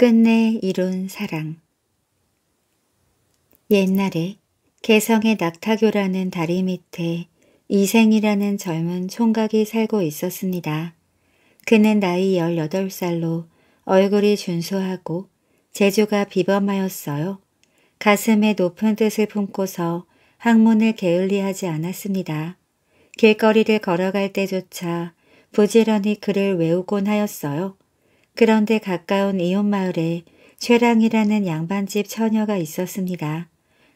끝내 이룬 사랑 옛날에 개성의 낙타교라는 다리 밑에 이생이라는 젊은 총각이 살고 있었습니다. 그는 나이 18살로 얼굴이 준수하고 재주가 비범하였어요. 가슴에 높은 뜻을 품고서 학문을 게을리하지 않았습니다. 길거리를 걸어갈 때조차 부지런히 글을 외우곤 하였어요. 그런데 가까운 이웃마을에 최랑이라는 양반집 처녀가 있었습니다.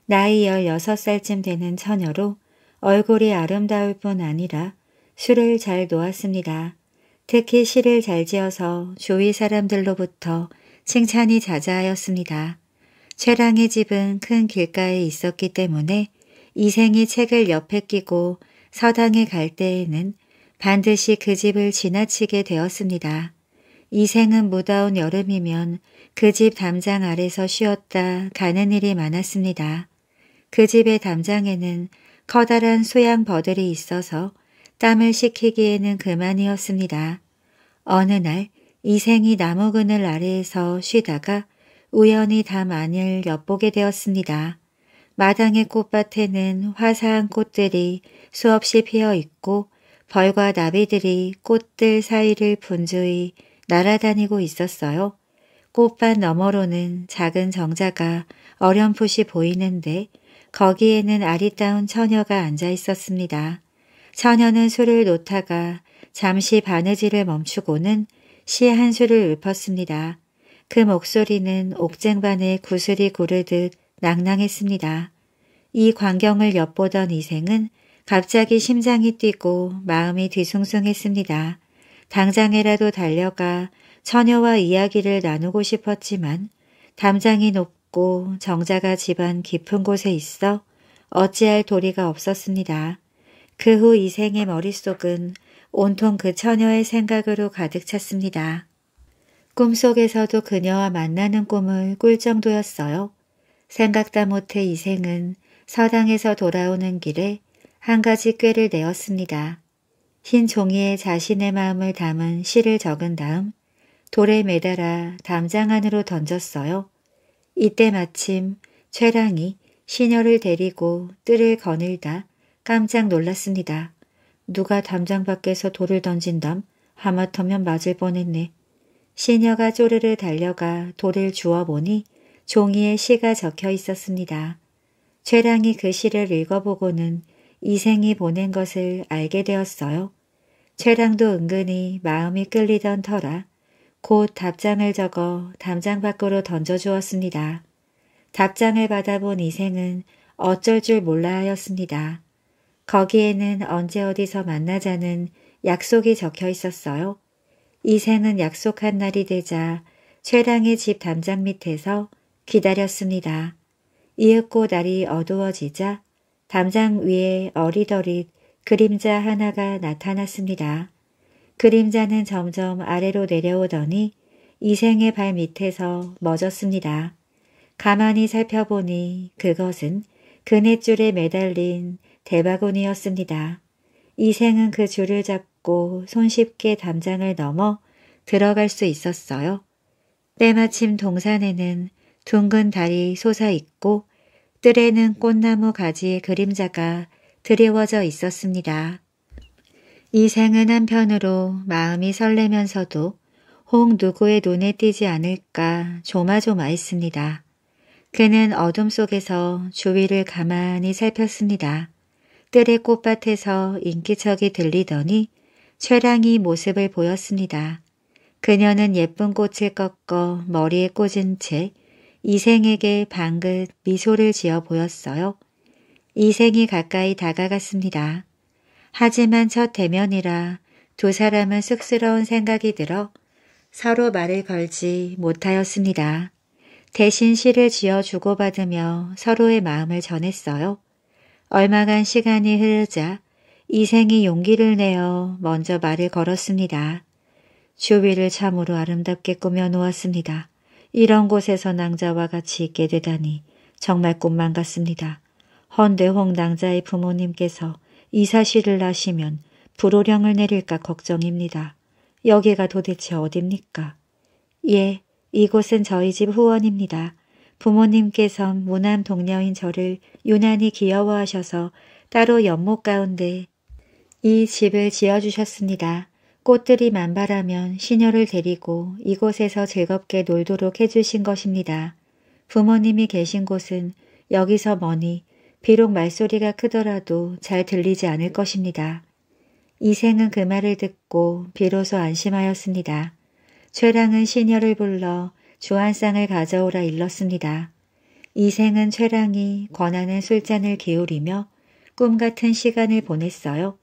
나이 16살쯤 되는 처녀로 얼굴이 아름다울 뿐 아니라 술을 잘 놓았습니다. 특히 시를 잘 지어서 주위 사람들로부터 칭찬이 자자하였습니다. 최랑의 집은 큰 길가에 있었기 때문에 이생이 책을 옆에 끼고 서당에 갈 때에는 반드시 그 집을 지나치게 되었습니다. 이생은 무더운 여름이면 그 집 담장 아래서 쉬었다 가는 일이 많았습니다. 그 집의 담장에는 커다란 소양 버들이 있어서 땀을 식히기에는 그만이었습니다. 어느 날 이생이 나무 그늘 아래에서 쉬다가 우연히 담 안을 엿보게 되었습니다. 마당의 꽃밭에는 화사한 꽃들이 수없이 피어 있고 벌과 나비들이 꽃들 사이를 분주히 날아다니고 있었어요. 꽃밭 너머로는 작은 정자가 어렴풋이 보이는데 거기에는 아리따운 처녀가 앉아 있었습니다. 처녀는 술을 놓다가 잠시 바느질을 멈추고는 시 한 수를 읊었습니다. 그 목소리는 옥쟁반에 구슬이 구르듯 낭낭했습니다. 이 광경을 엿보던 이생은 갑자기 심장이 뛰고 마음이 뒤숭숭했습니다. 당장에라도 달려가 처녀와 이야기를 나누고 싶었지만 담장이 높고 정자가 집안 깊은 곳에 있어 어찌할 도리가 없었습니다. 그 후 이생의 머릿속은 온통 그 처녀의 생각으로 가득 찼습니다. 꿈속에서도 그녀와 만나는 꿈을 꿀 정도였어요. 생각다 못해 이생은 서당에서 돌아오는 길에 한 가지 꾀를 내었습니다. 흰 종이에 자신의 마음을 담은 시를 적은 다음 돌에 매달아 담장 안으로 던졌어요. 이때 마침 최랑이 시녀를 데리고 뜰을 거닐다 깜짝 놀랐습니다. 누가 담장 밖에서 돌을 던진담 하마터면 맞을 뻔했네. 시녀가 쪼르르 달려가 돌을 주워보니 종이에 시가 적혀 있었습니다. 최랑이 그 시를 읽어보고는 이생이 보낸 것을 알게 되었어요. 최당도 은근히 마음이 끌리던 터라 곧 답장을 적어 담장 밖으로 던져주었습니다. 답장을 받아본 이생은 어쩔 줄 몰라 하였습니다. 거기에는 언제 어디서 만나자는 약속이 적혀 있었어요. 이생은 약속한 날이 되자 최랑의 집 담장 밑에서 기다렸습니다. 이윽고 날이 어두워지자 담장 위에 어리더릿 그림자 하나가 나타났습니다. 그림자는 점점 아래로 내려오더니 이생의 발 밑에서 멎었습니다. 가만히 살펴보니 그것은 그네줄에 매달린 대바구니였습니다. 이생은 그 줄을 잡고 손쉽게 담장을 넘어 들어갈 수 있었어요. 때마침 동산에는 둥근 달이 솟아있고 뜰에는 꽃나무 가지의 그림자가 드리워져 있었습니다. 이 생은 한편으로 마음이 설레면서도 혹 누구의 눈에 띄지 않을까 조마조마했습니다. 그는 어둠 속에서 주위를 가만히 살폈습니다. 뜰의 꽃밭에서 인기척이 들리더니 최랑이 모습을 보였습니다. 그녀는 예쁜 꽃을 꺾어 머리에 꽂은 채 이생에게 방긋 미소를 지어 보였어요. 이생이 가까이 다가갔습니다. 하지만 첫 대면이라 두 사람은 쑥스러운 생각이 들어 서로 말을 걸지 못하였습니다. 대신 시를 지어 주고받으며 서로의 마음을 전했어요. 얼마간 시간이 흐르자 이생이 용기를 내어 먼저 말을 걸었습니다. 주위를 참으로 아름답게 꾸며 놓았습니다. 이런 곳에서 낭자와 같이 있게 되다니 정말 꿈만 같습니다. 헌데 홍당자의 부모님께서 이 사실을 아시면 불호령을 내릴까 걱정입니다. 여기가 도대체 어딥니까? 예, 이곳은 저희 집 후원입니다. 부모님께서 무난 동녀인 저를 유난히 귀여워하셔서 따로 연못 가운데 이 집을 지어주셨습니다. 꽃들이 만발하면 시녀를 데리고 이곳에서 즐겁게 놀도록 해주신 것입니다. 부모님이 계신 곳은 여기서 머니 비록 말소리가 크더라도 잘 들리지 않을 것입니다. 이생은 그 말을 듣고 비로소 안심하였습니다. 최랑은 시녀를 불러 주안상을 가져오라 일렀습니다. 이생은 최랑이 권하는 술잔을 기울이며 꿈같은 시간을 보냈어요.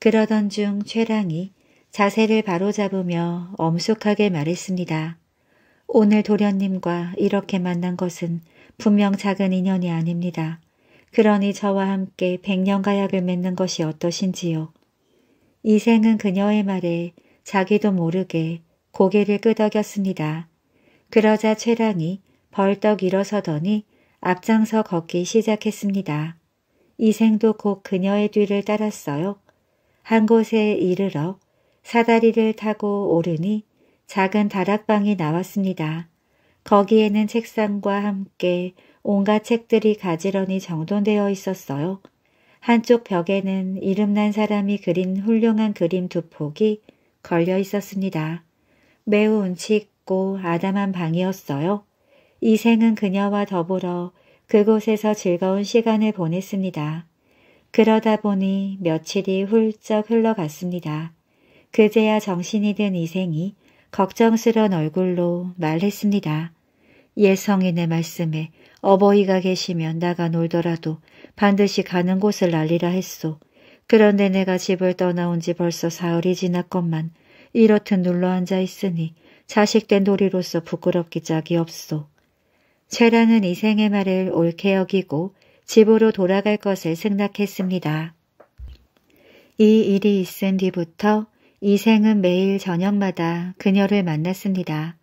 그러던 중 최랑이 자세를 바로잡으며 엄숙하게 말했습니다. 오늘 도련님과 이렇게 만난 것은 분명 작은 인연이 아닙니다. 그러니 저와 함께 백년가약을 맺는 것이 어떠신지요. 이생은 그녀의 말에 자기도 모르게 고개를 끄덕였습니다. 그러자 최랑이 벌떡 일어서더니 앞장서 걷기 시작했습니다. 이생도 곧 그녀의 뒤를 따랐어요. 한 곳에 이르러 사다리를 타고 오르니 작은 다락방이 나왔습니다. 거기에는 책상과 함께 온갖 책들이 가지런히 정돈되어 있었어요. 한쪽 벽에는 이름난 사람이 그린 훌륭한 그림 두 폭이 걸려 있었습니다. 매우 운치 있고 아담한 방이었어요. 이생은 그녀와 더불어 그곳에서 즐거운 시간을 보냈습니다. 그러다 보니 며칠이 훌쩍 흘러갔습니다. 그제야 정신이 든 이생이 걱정스런 얼굴로 말했습니다. 예성인의 말씀에 어버이가 계시면 나가 놀더라도 반드시 가는 곳을 알리라 했소. 그런데 내가 집을 떠나온 지 벌써 사흘이 지났건만 이렇듯 눌러앉아 있으니 자식된 도리로서 부끄럽기 짝이 없소. 최라는 이생의 말을 옳게 여기고 집으로 돌아갈 것을 생각했습니다. 이 일이 있은 뒤부터 이생은 매일 저녁마다 그녀를 만났습니다.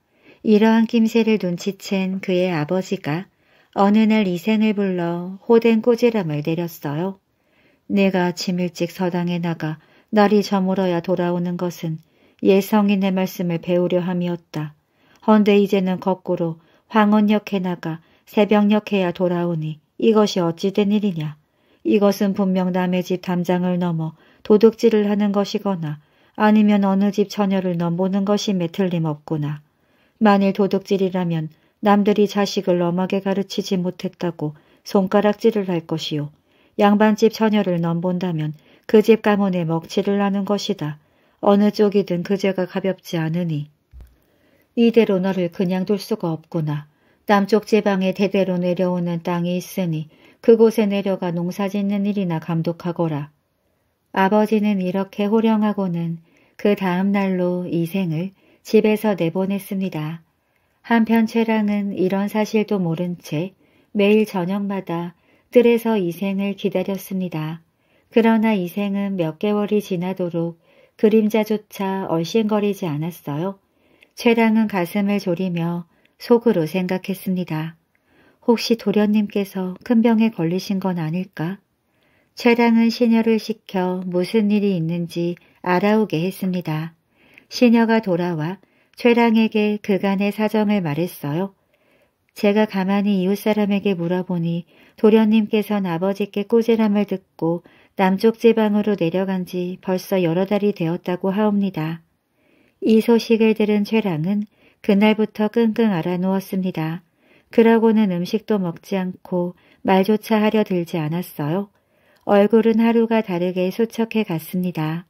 이러한 낌새를 눈치챈 그의 아버지가 어느 날 이생을 불러 호된 꼬지람을 내렸어요. 내가 아침 일찍 서당에 나가 날이 저물어야 돌아오는 것은 예성인의 말씀을 배우려 함이었다. 헌데 이제는 거꾸로 황혼역에 나가 새벽역해야 돌아오니 이것이 어찌된 일이냐. 이것은 분명 남의 집 담장을 넘어 도둑질을 하는 것이거나 아니면 어느 집 처녀를 넘보는 것임에 틀림없구나. 만일 도둑질이라면 남들이 자식을 엄하게 가르치지 못했다고 손가락질을 할 것이요. 양반집 처녀를 넘본다면 그 집 가문에 먹칠을 하는 것이다. 어느 쪽이든 그제가 가볍지 않으니. 이대로 너를 그냥 둘 수가 없구나. 남쪽 지방에 대대로 내려오는 땅이 있으니 그곳에 내려가 농사짓는 일이나 감독하거라. 아버지는 이렇게 호령하고는 그 다음 날로 이 생을 집에서 내보냈습니다. 한편 최랑은 이런 사실도 모른 채 매일 저녁마다 뜰에서 이생을 기다렸습니다. 그러나 이생은 몇 개월이 지나도록 그림자조차 얼씬거리지 않았어요. 최랑은 가슴을 졸이며 속으로 생각했습니다. 혹시 도련님께서 큰 병에 걸리신 건 아닐까? 최랑은 시녀를 시켜 무슨 일이 있는지 알아오게 했습니다. 시녀가 돌아와 최랑에게 그간의 사정을 말했어요. 제가 가만히 이웃사람에게 물어보니 도련님께선 아버지께 꾸지람을 듣고 남쪽 지방으로 내려간 지 벌써 여러 달이 되었다고 하옵니다. 이 소식을 들은 최랑은 그날부터 끙끙 앓아누웠습니다. 그러고는 음식도 먹지 않고 말조차 하려 들지 않았어요. 얼굴은 하루가 다르게 수척해 갔습니다.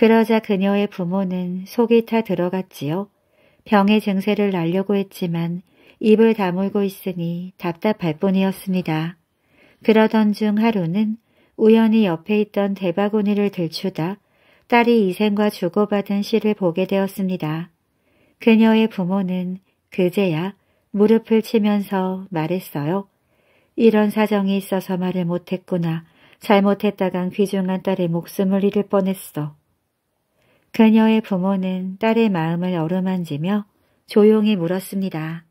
그러자 그녀의 부모는 속이 타 들어갔지요. 병의 증세를 날려고 했지만 입을 다물고 있으니 답답할 뿐이었습니다. 그러던 중 하루는 우연히 옆에 있던 대바구니를 들추다 딸이 이생과 주고받은 시를 보게 되었습니다. 그녀의 부모는 그제야 무릎을 치면서 말했어요. 이런 사정이 있어서 말을 못했구나. 잘못했다간 귀중한 딸의 목숨을 잃을 뻔했어. 그녀의 부모는 딸의 마음을 어루만지며 조용히 물었습니다.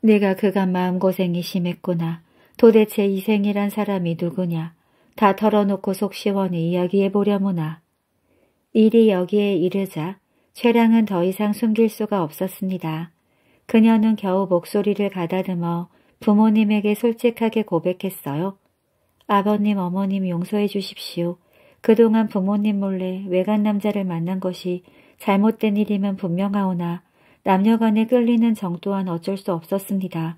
내가 그간 마음고생이 심했구나. 도대체 이생이란 사람이 누구냐. 다 털어놓고 속 시원히 이야기해보려무나. 일이 여기에 이르자 최량은 더 이상 숨길 수가 없었습니다. 그녀는 겨우 목소리를 가다듬어 부모님에게 솔직하게 고백했어요. 아버님, 어머님 용서해 주십시오. 그동안 부모님 몰래 외간 남자를 만난 것이 잘못된 일임은 분명하오나 남녀간에 끌리는 정 또한 어쩔 수 없었습니다.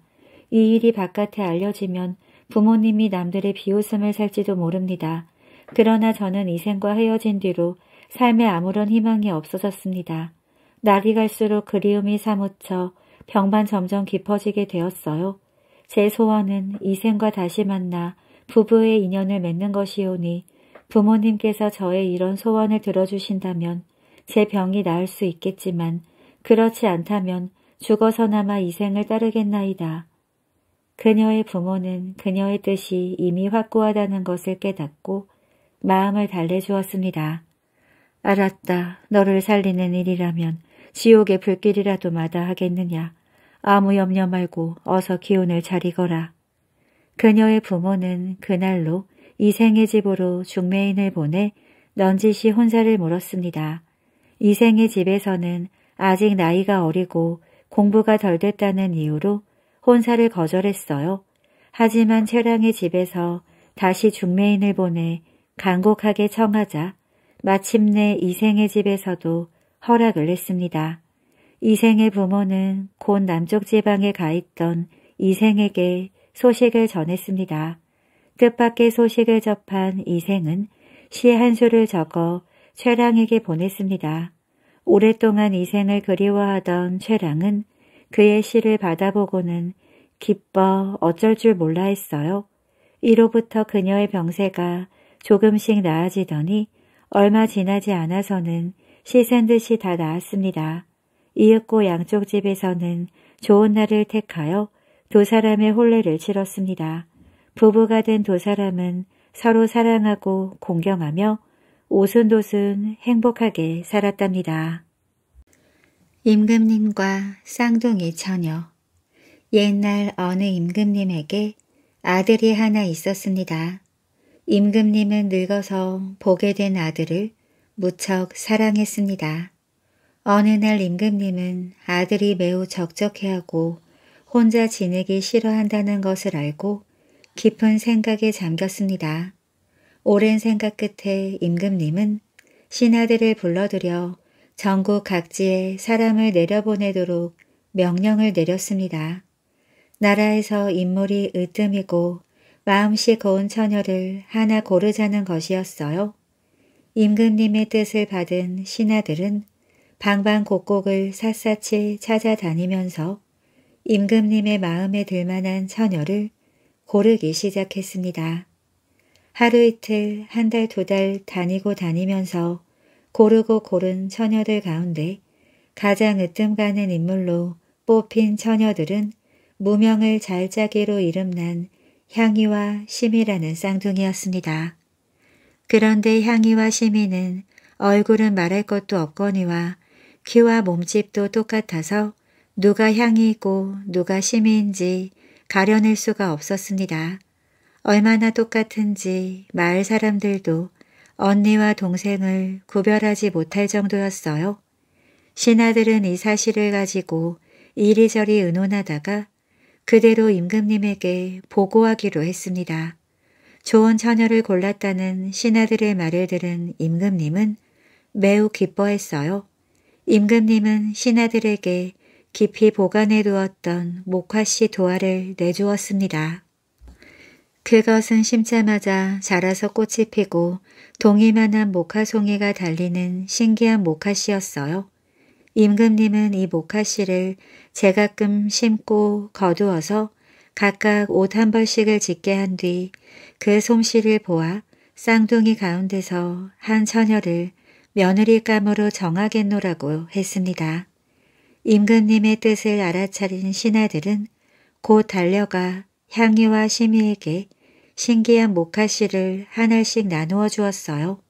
이 일이 바깥에 알려지면 부모님이 남들의 비웃음을 살지도 모릅니다. 그러나 저는 이생과 헤어진 뒤로 삶에 아무런 희망이 없어졌습니다. 날이 갈수록 그리움이 사무쳐 병만 점점 깊어지게 되었어요. 제 소원은 이생과 다시 만나 부부의 인연을 맺는 것이오니 부모님께서 저의 이런 소원을 들어주신다면 제 병이 나을 수 있겠지만 그렇지 않다면 죽어서나마 이 생을 따르겠나이다. 그녀의 부모는 그녀의 뜻이 이미 확고하다는 것을 깨닫고 마음을 달래주었습니다. 알았다. 너를 살리는 일이라면 지옥의 불길이라도 마다하겠느냐. 아무 염려 말고 어서 기운을 차리거라. 그녀의 부모는 그날로 이생의 집으로 중매인을 보내 넌지시 혼사를 물었습니다. 이생의 집에서는 아직 나이가 어리고 공부가 덜 됐다는 이유로 혼사를 거절했어요. 하지만 최랑의 집에서 다시 중매인을 보내 간곡하게 청하자 마침내 이생의 집에서도 허락을 했습니다. 이생의 부모는 곧 남쪽 지방에 가 있던 이생에게 소식을 전했습니다. 뜻밖의 소식을 접한 이생은 시 한 수를 적어 최랑에게 보냈습니다. 오랫동안 이생을 그리워하던 최랑은 그의 시를 받아보고는 기뻐 어쩔 줄 몰라 했어요. 이로부터 그녀의 병세가 조금씩 나아지더니 얼마 지나지 않아서는 시샌 듯이 다 나았습니다. 이윽고 양쪽 집에서는 좋은 날을 택하여 두 사람의 혼례를 치렀습니다. 부부가 된 두 사람은 서로 사랑하고 공경하며 오순도순 행복하게 살았답니다. 임금님과 쌍둥이 처녀 옛날 어느 임금님에게 아들이 하나 있었습니다. 임금님은 늙어서 보게 된 아들을 무척 사랑했습니다. 어느 날 임금님은 아들이 매우 적적해하고 혼자 지내기 싫어한다는 것을 알고 깊은 생각에 잠겼습니다. 오랜 생각 끝에 임금님은 신하들을 불러들여 전국 각지에 사람을 내려보내도록 명령을 내렸습니다. 나라에서 인물이 으뜸이고 마음씨 고운 처녀를 하나 고르자는 것이었어요. 임금님의 뜻을 받은 신하들은 방방곡곡을 샅샅이 찾아다니면서 임금님의 마음에 들만한 처녀를 고르기 시작했습니다. 하루 이틀, 한 달, 두 달 다니고 다니면서 고르고 고른 처녀들 가운데 가장 으뜸 가는 인물로 뽑힌 처녀들은 무명을 잘 짜기로 이름난 향이와 심이라는 쌍둥이였습니다. 그런데 향이와 심이는 얼굴은 말할 것도 없거니와 키와 몸집도 똑같아서 누가 향이고 누가 심이인지 가려낼 수가 없었습니다. 얼마나 똑같은지 마을 사람들도 언니와 동생을 구별하지 못할 정도였어요. 신하들은 이 사실을 가지고 이리저리 의논하다가 그대로 임금님에게 보고하기로 했습니다. 좋은 처녀를 골랐다는 신하들의 말을 들은 임금님은 매우 기뻐했어요. 임금님은 신하들에게 깊이 보관해 두었던 목화씨 도화를 내주었습니다. 그것은 심자마자 자라서 꽃이 피고 동이만한 목화송이가 달리는 신기한 목화씨였어요. 임금님은 이 목화씨를 제가끔 심고 거두어서 각각 옷 한 벌씩을 짓게 한 뒤 그 솜씨를 보아 쌍둥이 가운데서 한 처녀를 며느리감으로 정하겠노라고 했습니다. 임금님의 뜻을 알아차린 신하들은 곧 달려가 향이와 심이에게 신기한 모카씨를 하나씩 나누어 주었어요.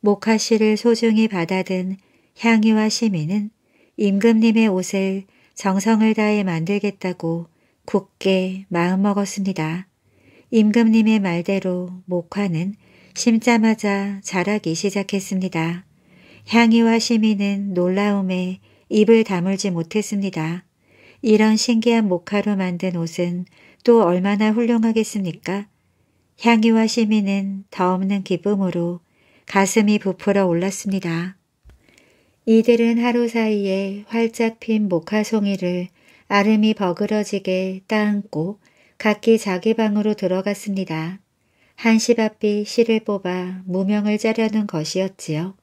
모카씨를 소중히 받아든 향이와 심이는 임금님의 옷을 정성을 다해 만들겠다고 굳게 마음먹었습니다. 임금님의 말대로 목화는 심자마자 자라기 시작했습니다. 향이와 시미는 놀라움에 입을 다물지 못했습니다. 이런 신기한 모카로 만든 옷은 또 얼마나 훌륭하겠습니까? 향유와 시민은 더없는 기쁨으로 가슴이 부풀어 올랐습니다. 이들은 하루 사이에 활짝 핀 모카송이를 아름이 버그러지게 따안고 각기 자기 방으로 들어갔습니다. 한시 바이 실을 뽑아 무명을 짜려는 것이었지요.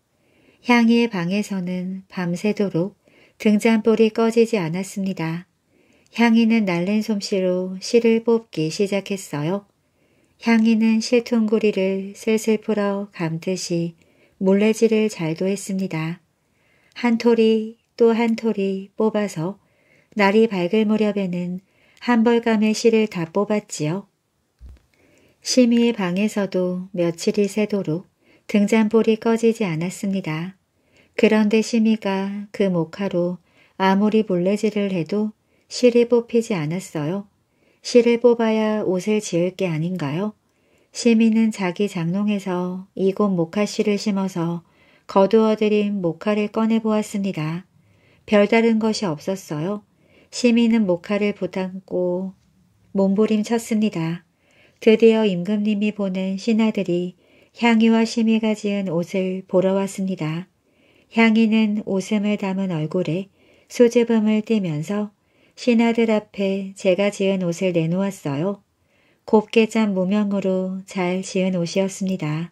향이의 방에서는 밤새도록 등잔볼이 꺼지지 않았습니다. 향이는 날랜 솜씨로 실을 뽑기 시작했어요. 향이는 실퉁구리를 슬슬 풀어 감듯이 물레질을 잘도 했습니다. 한 토리 또 한 토리 뽑아서 날이 밝을 무렵에는 한 벌감의 실을 다 뽑았지요. 심의의 방에서도 며칠이 새도록 등잔볼이 꺼지지 않았습니다. 그런데 시미가 그 모카로 아무리 물레질을 해도 실이 뽑히지 않았어요. 실을 뽑아야 옷을 지을 게 아닌가요? 시미는 자기 장롱에서 이곳 모카 씨를 심어서 거두어들인 모카를 꺼내보았습니다. 별다른 것이 없었어요. 시미는 모카를 부담고 몸부림쳤습니다. 드디어 임금님이 보는 신하들이 향유와 시미가 지은 옷을 보러 왔습니다. 향이는 웃음을 담은 얼굴에 수줍음을 띠면서 신하들 앞에 제가 지은 옷을 내놓았어요. 곱게 짠 무명으로 잘 지은 옷이었습니다.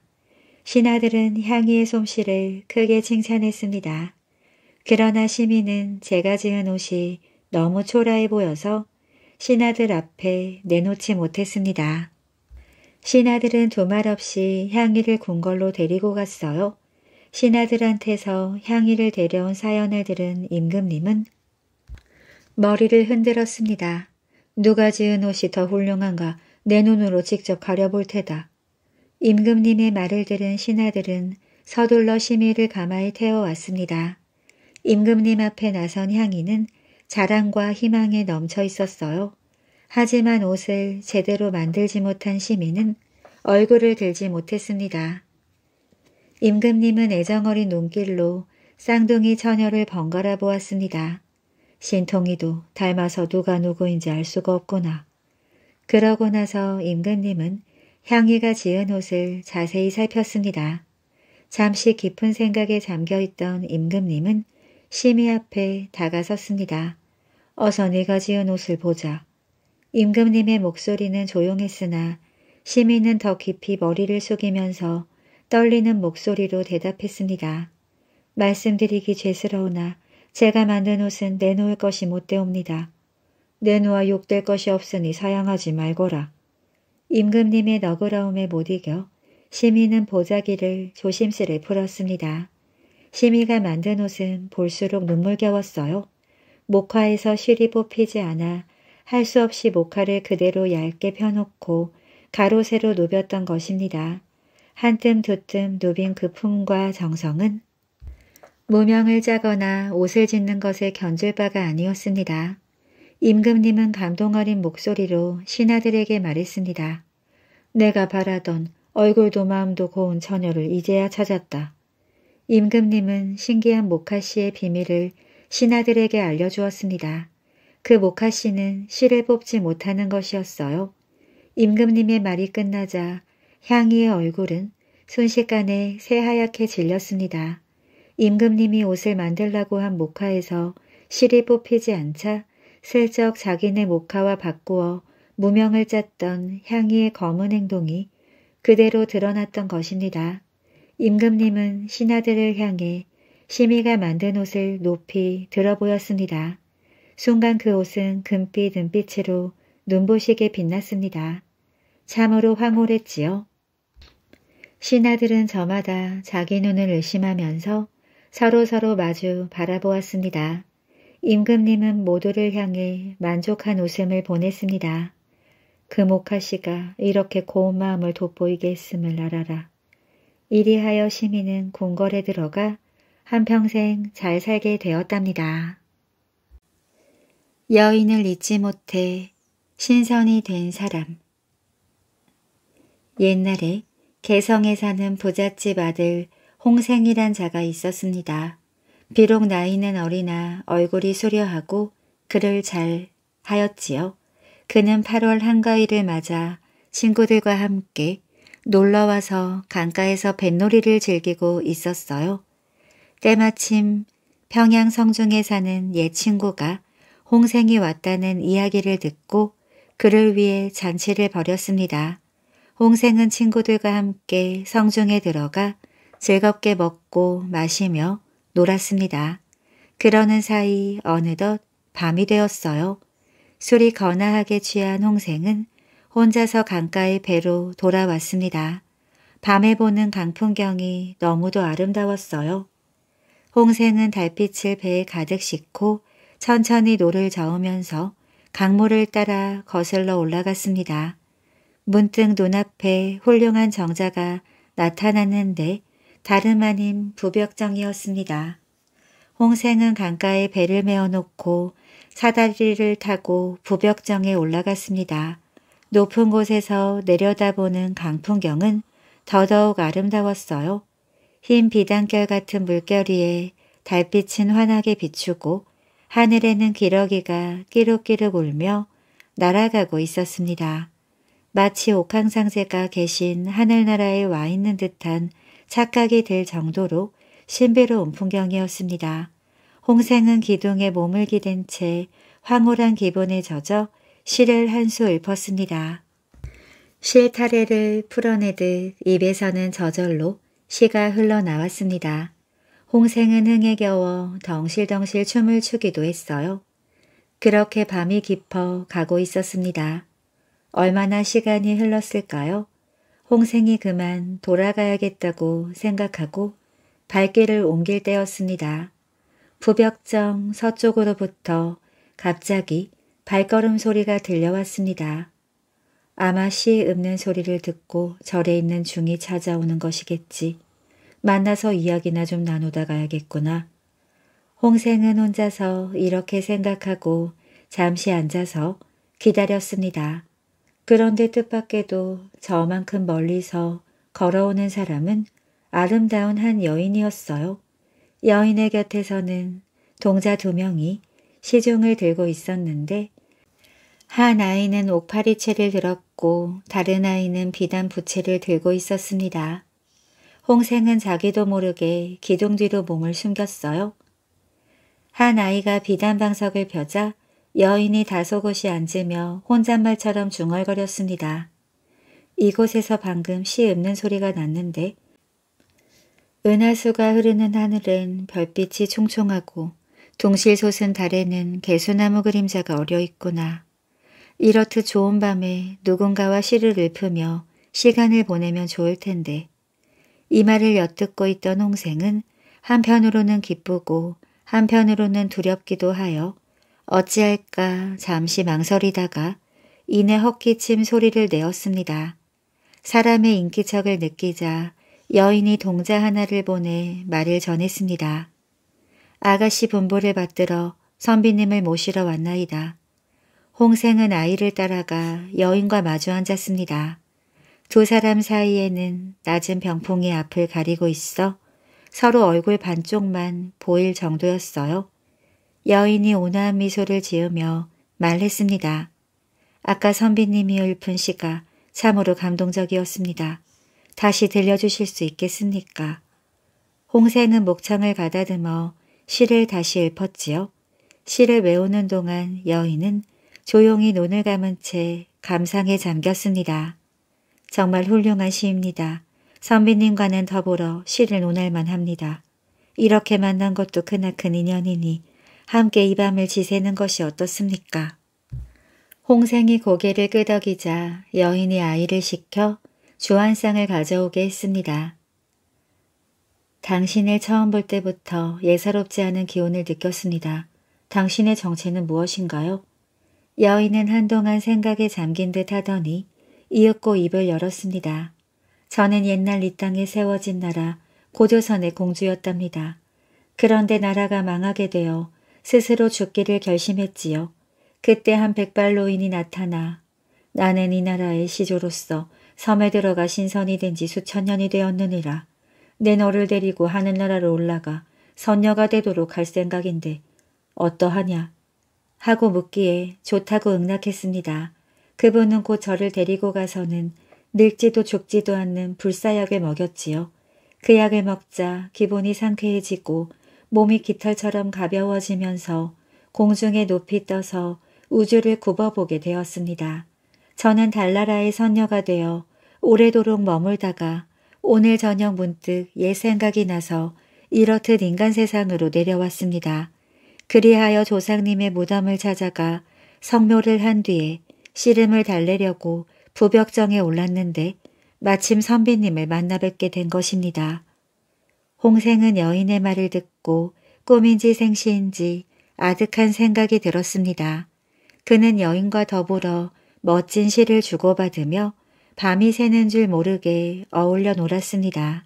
신하들은 향이의 솜씨를 크게 칭찬했습니다. 그러나 시민은 제가 지은 옷이 너무 초라해 보여서 신하들 앞에 내놓지 못했습니다. 신하들은 두말 없이 향이를 궁궐로 데리고 갔어요. 신하들한테서 향이를 데려온 사연을 들은 임금님은 머리를 흔들었습니다. 누가 지은 옷이 더 훌륭한가 내 눈으로 직접 가려볼 테다. 임금님의 말을 들은 신하들은 서둘러 심의를 가마에 태워왔습니다. 임금님 앞에 나선 향이는 자랑과 희망에 넘쳐 있었어요. 하지만 옷을 제대로 만들지 못한 시민은 얼굴을 들지 못했습니다. 임금님은 애정어린 눈길로 쌍둥이 처녀를 번갈아 보았습니다. 신통이도 닮아서 누가 누구인지 알 수가 없구나. 그러고 나서 임금님은 향이가 지은 옷을 자세히 살폈습니다. 잠시 깊은 생각에 잠겨있던 임금님은 심히 앞에 다가섰습니다. 어서 네가 지은 옷을 보자. 임금님의 목소리는 조용했으나 시민는더 깊이 머리를 숙이면서 떨리는 목소리로 대답했습니다. 말씀드리기 죄스러우나 제가 만든 옷은 내놓을 것이 못되옵니다. 내놓아 욕될 것이 없으니 사양하지 말거라. 임금님의 너그러움에 못 이겨 시미는 보자기를 조심스레 풀었습니다. 시미가 만든 옷은 볼수록 눈물겨웠어요. 목화에서 실이 뽑히지 않아 할 수 없이 목화를 그대로 얇게 펴놓고 가로세로 누볐던 것입니다. 한뜸 두뜸 누빈 그 품과 정성은 무명을 짜거나 옷을 짓는 것에 견줄 바가 아니었습니다. 임금님은 감동 어린 목소리로 신하들에게 말했습니다. 내가 바라던 얼굴도 마음도 고운 처녀를 이제야 찾았다. 임금님은 신기한 모카 씨의 비밀을 신하들에게 알려주었습니다. 그 모카 씨는 씨를 뽑지 못하는 것이었어요. 임금님의 말이 끝나자 향이의 얼굴은 순식간에 새하얗게 질렸습니다. 임금님이 옷을 만들라고 한 모카에서 실이 뽑히지 않자 슬쩍 자기네 모카와 바꾸어 무명을 짰던 향이의 검은 행동이 그대로 드러났던 것입니다. 임금님은 신하들을 향해 시미가 만든 옷을 높이 들어 보였습니다. 순간 그 옷은 금빛 눈빛으로 눈부시게 빛났습니다. 참으로 황홀했지요. 신하들은 저마다 자기 눈을 의심하면서 서로서로 서로 마주 바라보았습니다. 임금님은 모두를 향해 만족한 웃음을 보냈습니다. 그 모카 씨가 이렇게 고운 마음을 돋보이게 했음을 알아라. 이리하여 시민은 궁궐에 들어가 한평생 잘 살게 되었답니다. 여인을 잊지 못해 신선이 된 사람 옛날에 개성에 사는 부잣집 아들 홍생이란 자가 있었습니다. 비록 나이는 어리나 얼굴이 수려하고 그를 잘 하였지요. 그는 8월 한가위를 맞아 친구들과 함께 놀러와서 강가에서 뱃놀이를 즐기고 있었어요. 때마침 평양 성중에 사는 옛 친구가 홍생이 왔다는 이야기를 듣고 그를 위해 잔치를 벌였습니다. 홍생은 친구들과 함께 성중에 들어가 즐겁게 먹고 마시며 놀았습니다. 그러는 사이 어느덧 밤이 되었어요. 술이 거나하게 취한 홍생은 혼자서 강가의 배로 돌아왔습니다. 밤에 보는 강풍경이 너무도 아름다웠어요. 홍생은 달빛을 배에 가득 싣고 천천히 노를 저으면서 강물을 따라 거슬러 올라갔습니다. 문득 눈앞에 훌륭한 정자가 나타났는데 다름 아닌 부벽정이었습니다. 홍생은 강가에 배를 메어놓고 사다리를 타고 부벽정에 올라갔습니다. 높은 곳에서 내려다보는 강풍경은 더더욱 아름다웠어요. 흰 비단결 같은 물결위에 달빛은 환하게 비추고 하늘에는 기러기가 끼룩끼룩 울며 날아가고 있었습니다. 마치 옥황상제가 계신 하늘나라에 와 있는 듯한 착각이 될 정도로 신비로운 풍경이었습니다. 홍생은 기둥에 몸을 기댄 채 황홀한 기분에 젖어 시를 한 수 읊었습니다. 실타래를 풀어내듯 입에서는 저절로 시가 흘러나왔습니다. 홍생은 흥에 겨워 덩실덩실 춤을 추기도 했어요. 그렇게 밤이 깊어 가고 있었습니다. 얼마나 시간이 흘렀을까요? 홍생이 그만 돌아가야겠다고 생각하고 발길을 옮길 때였습니다. 부벽정 서쪽으로부터 갑자기 발걸음 소리가 들려왔습니다. 아마 씨 읊는 소리를 듣고 절에 있는 중이 찾아오는 것이겠지. 만나서 이야기나 좀 나누다 가야겠구나. 홍생은 혼자서 이렇게 생각하고 잠시 앉아서 기다렸습니다. 그런데 뜻밖에도 저만큼 멀리서 걸어오는 사람은 아름다운 한 여인이었어요. 여인의 곁에서는 동자 두 명이 시중을 들고 있었는데 한 아이는 옥파리채를 들었고 다른 아이는 비단 부채를 들고 있었습니다. 홍생은 자기도 모르게 기둥 뒤로 몸을 숨겼어요. 한 아이가 비단 방석을 펴자 여인이 다소곳이 앉으며 혼잣말처럼 중얼거렸습니다. 이곳에서 방금 시 읊는 소리가 났는데 은하수가 흐르는 하늘엔 별빛이 총총하고 동실 솟은 달에는 개수나무 그림자가 어려 있구나. 이렇듯 좋은 밤에 누군가와 시를 읊으며 시간을 보내면 좋을 텐데 이 말을 엿듣고 있던 홍생은 한편으로는 기쁘고 한편으로는 두렵기도 하여 어찌할까 잠시 망설이다가 이내 헛기침 소리를 내었습니다. 사람의 인기척을 느끼자 여인이 동자 하나를 보내 말을 전했습니다. 아가씨 분보를 받들어 선비님을 모시러 왔나이다. 홍생은 아이를 따라가 여인과 마주 앉았습니다. 두 사람 사이에는 낮은 병풍이 앞을 가리고 있어 서로 얼굴 반쪽만 보일 정도였어요. 여인이 온화한 미소를 지으며 말했습니다. 아까 선비님이 읊은 시가 참으로 감동적이었습니다. 다시 들려주실 수 있겠습니까? 홍세는 목창을 가다듬어 시를 다시 읊었지요. 시를 외우는 동안 여인은 조용히 눈을 감은 채 감상에 잠겼습니다. 정말 훌륭한 시입니다. 선비님과는 더불어 시를 논할 만합니다. 이렇게 만난 것도 크나큰 인연이니 함께 이 밤을 지새는 것이 어떻습니까? 홍생이 고개를 끄덕이자 여인이 아이를 시켜 주한상을 가져오게 했습니다. 당신을 처음 볼 때부터 예사롭지 않은 기운을 느꼈습니다. 당신의 정체는 무엇인가요? 여인은 한동안 생각에 잠긴 듯 하더니 이윽고 입을 열었습니다. 저는 옛날 이 땅에 세워진 나라 고조선의 공주였답니다. 그런데 나라가 망하게 되어 스스로 죽기를 결심했지요. 그때 한 백발로인이 나타나 나는 이 나라의 시조로서 섬에 들어가 신선이 된 지 수천 년이 되었느니라. 내 너를 데리고 하늘나라로 올라가 선녀가 되도록 할 생각인데 어떠하냐? 하고 묻기에 좋다고 응낙했습니다. 그분은 곧 저를 데리고 가서는 늙지도 죽지도 않는 불사약을 먹였지요. 그 약을 먹자 기분이 상쾌해지고 몸이 깃털처럼 가벼워지면서 공중에 높이 떠서 우주를 굽어보게 되었습니다. 저는 달나라의 선녀가 되어 오래도록 머물다가 오늘 저녁 문득 옛 생각이 나서 이렇듯 인간 세상으로 내려왔습니다. 그리하여 조상님의 무덤을 찾아가 성묘를 한 뒤에 씨름을 달래려고 부벽정에 올랐는데 마침 선비님을 만나 뵙게 된 것입니다. 홍생은 여인의 말을 듣고 꿈인지 생시인지 아득한 생각이 들었습니다. 그는 여인과 더불어 멋진 시를 주고받으며 밤이 새는 줄 모르게 어울려 놀았습니다.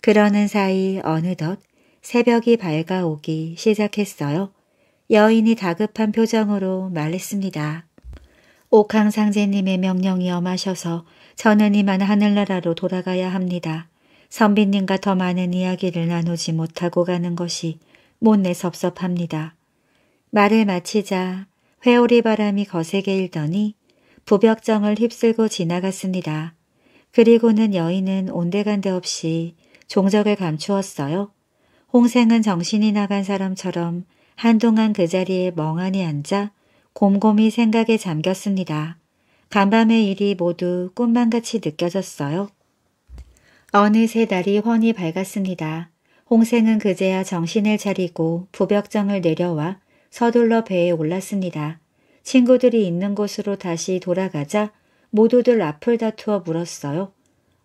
그러는 사이 어느덧 새벽이 밝아오기 시작했어요. 여인이 다급한 표정으로 말했습니다. 옥황상제님의 명령이 엄하셔서 저는 이만 하늘나라로 돌아가야 합니다. 선비님과 더 많은 이야기를 나누지 못하고 가는 것이 못내 섭섭합니다. 말을 마치자 회오리 바람이 거세게 일더니 부벽정을 휩쓸고 지나갔습니다. 그리고는 여인은 온데간데 없이 종적을 감추었어요. 홍생은 정신이 나간 사람처럼 한동안 그 자리에 멍하니 앉아 곰곰이 생각에 잠겼습니다. 간밤의 일이 모두 꿈만같이 느껴졌어요. 어느새 날이 훤히 밝았습니다. 홍생은 그제야 정신을 차리고 부벽정을 내려와 서둘러 배에 올랐습니다. 친구들이 있는 곳으로 다시 돌아가자 모두들 앞을 다투어 물었어요.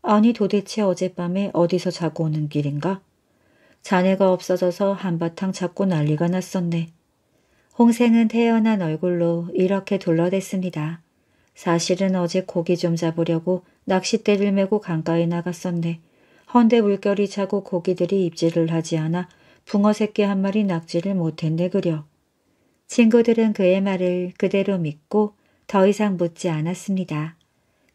아니 도대체 어젯밤에 어디서 자고 오는 길인가? 자네가 없어져서 한바탕 자고 난리가 났었네. 홍생은 태연한 얼굴로 이렇게 둘러댔습니다. 사실은 어제 고기 좀 잡으려고 낚싯대를 메고 강가에 나갔었네. 헌데 물결이 차고 고기들이 입질을 하지 않아 붕어 새끼 한 마리 낚지를 못했네 그려. 친구들은 그의 말을 그대로 믿고 더 이상 묻지 않았습니다.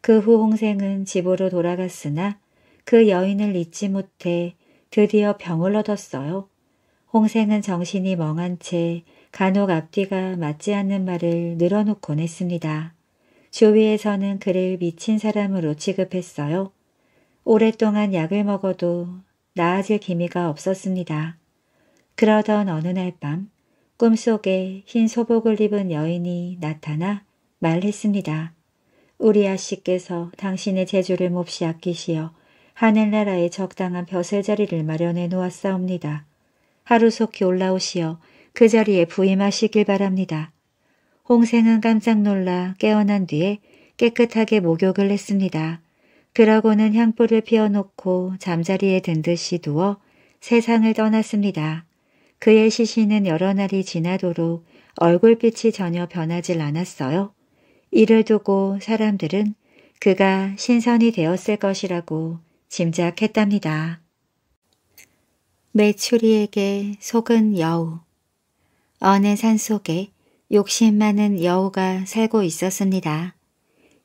그 후 홍생은 집으로 돌아갔으나 그 여인을 잊지 못해 드디어 병을 얻었어요. 홍생은 정신이 멍한 채 간혹 앞뒤가 맞지 않는 말을 늘어놓곤 했습니다. 조위에서는 그를 미친 사람으로 취급했어요. 오랫동안 약을 먹어도 나아질 기미가 없었습니다. 그러던 어느 날 밤 꿈속에 흰 소복을 입은 여인이 나타나 말했습니다. 우리 아씨께서 당신의 재주를 몹시 아끼시어 하늘나라에 적당한 벼슬 자리를 마련해 놓았사옵니다. 하루속히 올라오시어 그 자리에 부임하시길 바랍니다. 홍생은 깜짝 놀라 깨어난 뒤에 깨끗하게 목욕을 했습니다. 그러고는 향불을 피워놓고 잠자리에 든 듯이 누워 세상을 떠났습니다. 그의 시신은 여러 날이 지나도록 얼굴빛이 전혀 변하질 않았어요. 이를 두고 사람들은 그가 신선이 되었을 것이라고 짐작했답니다. 메추리에게 속은 여우 어느 산속에 욕심 많은 여우가 살고 있었습니다.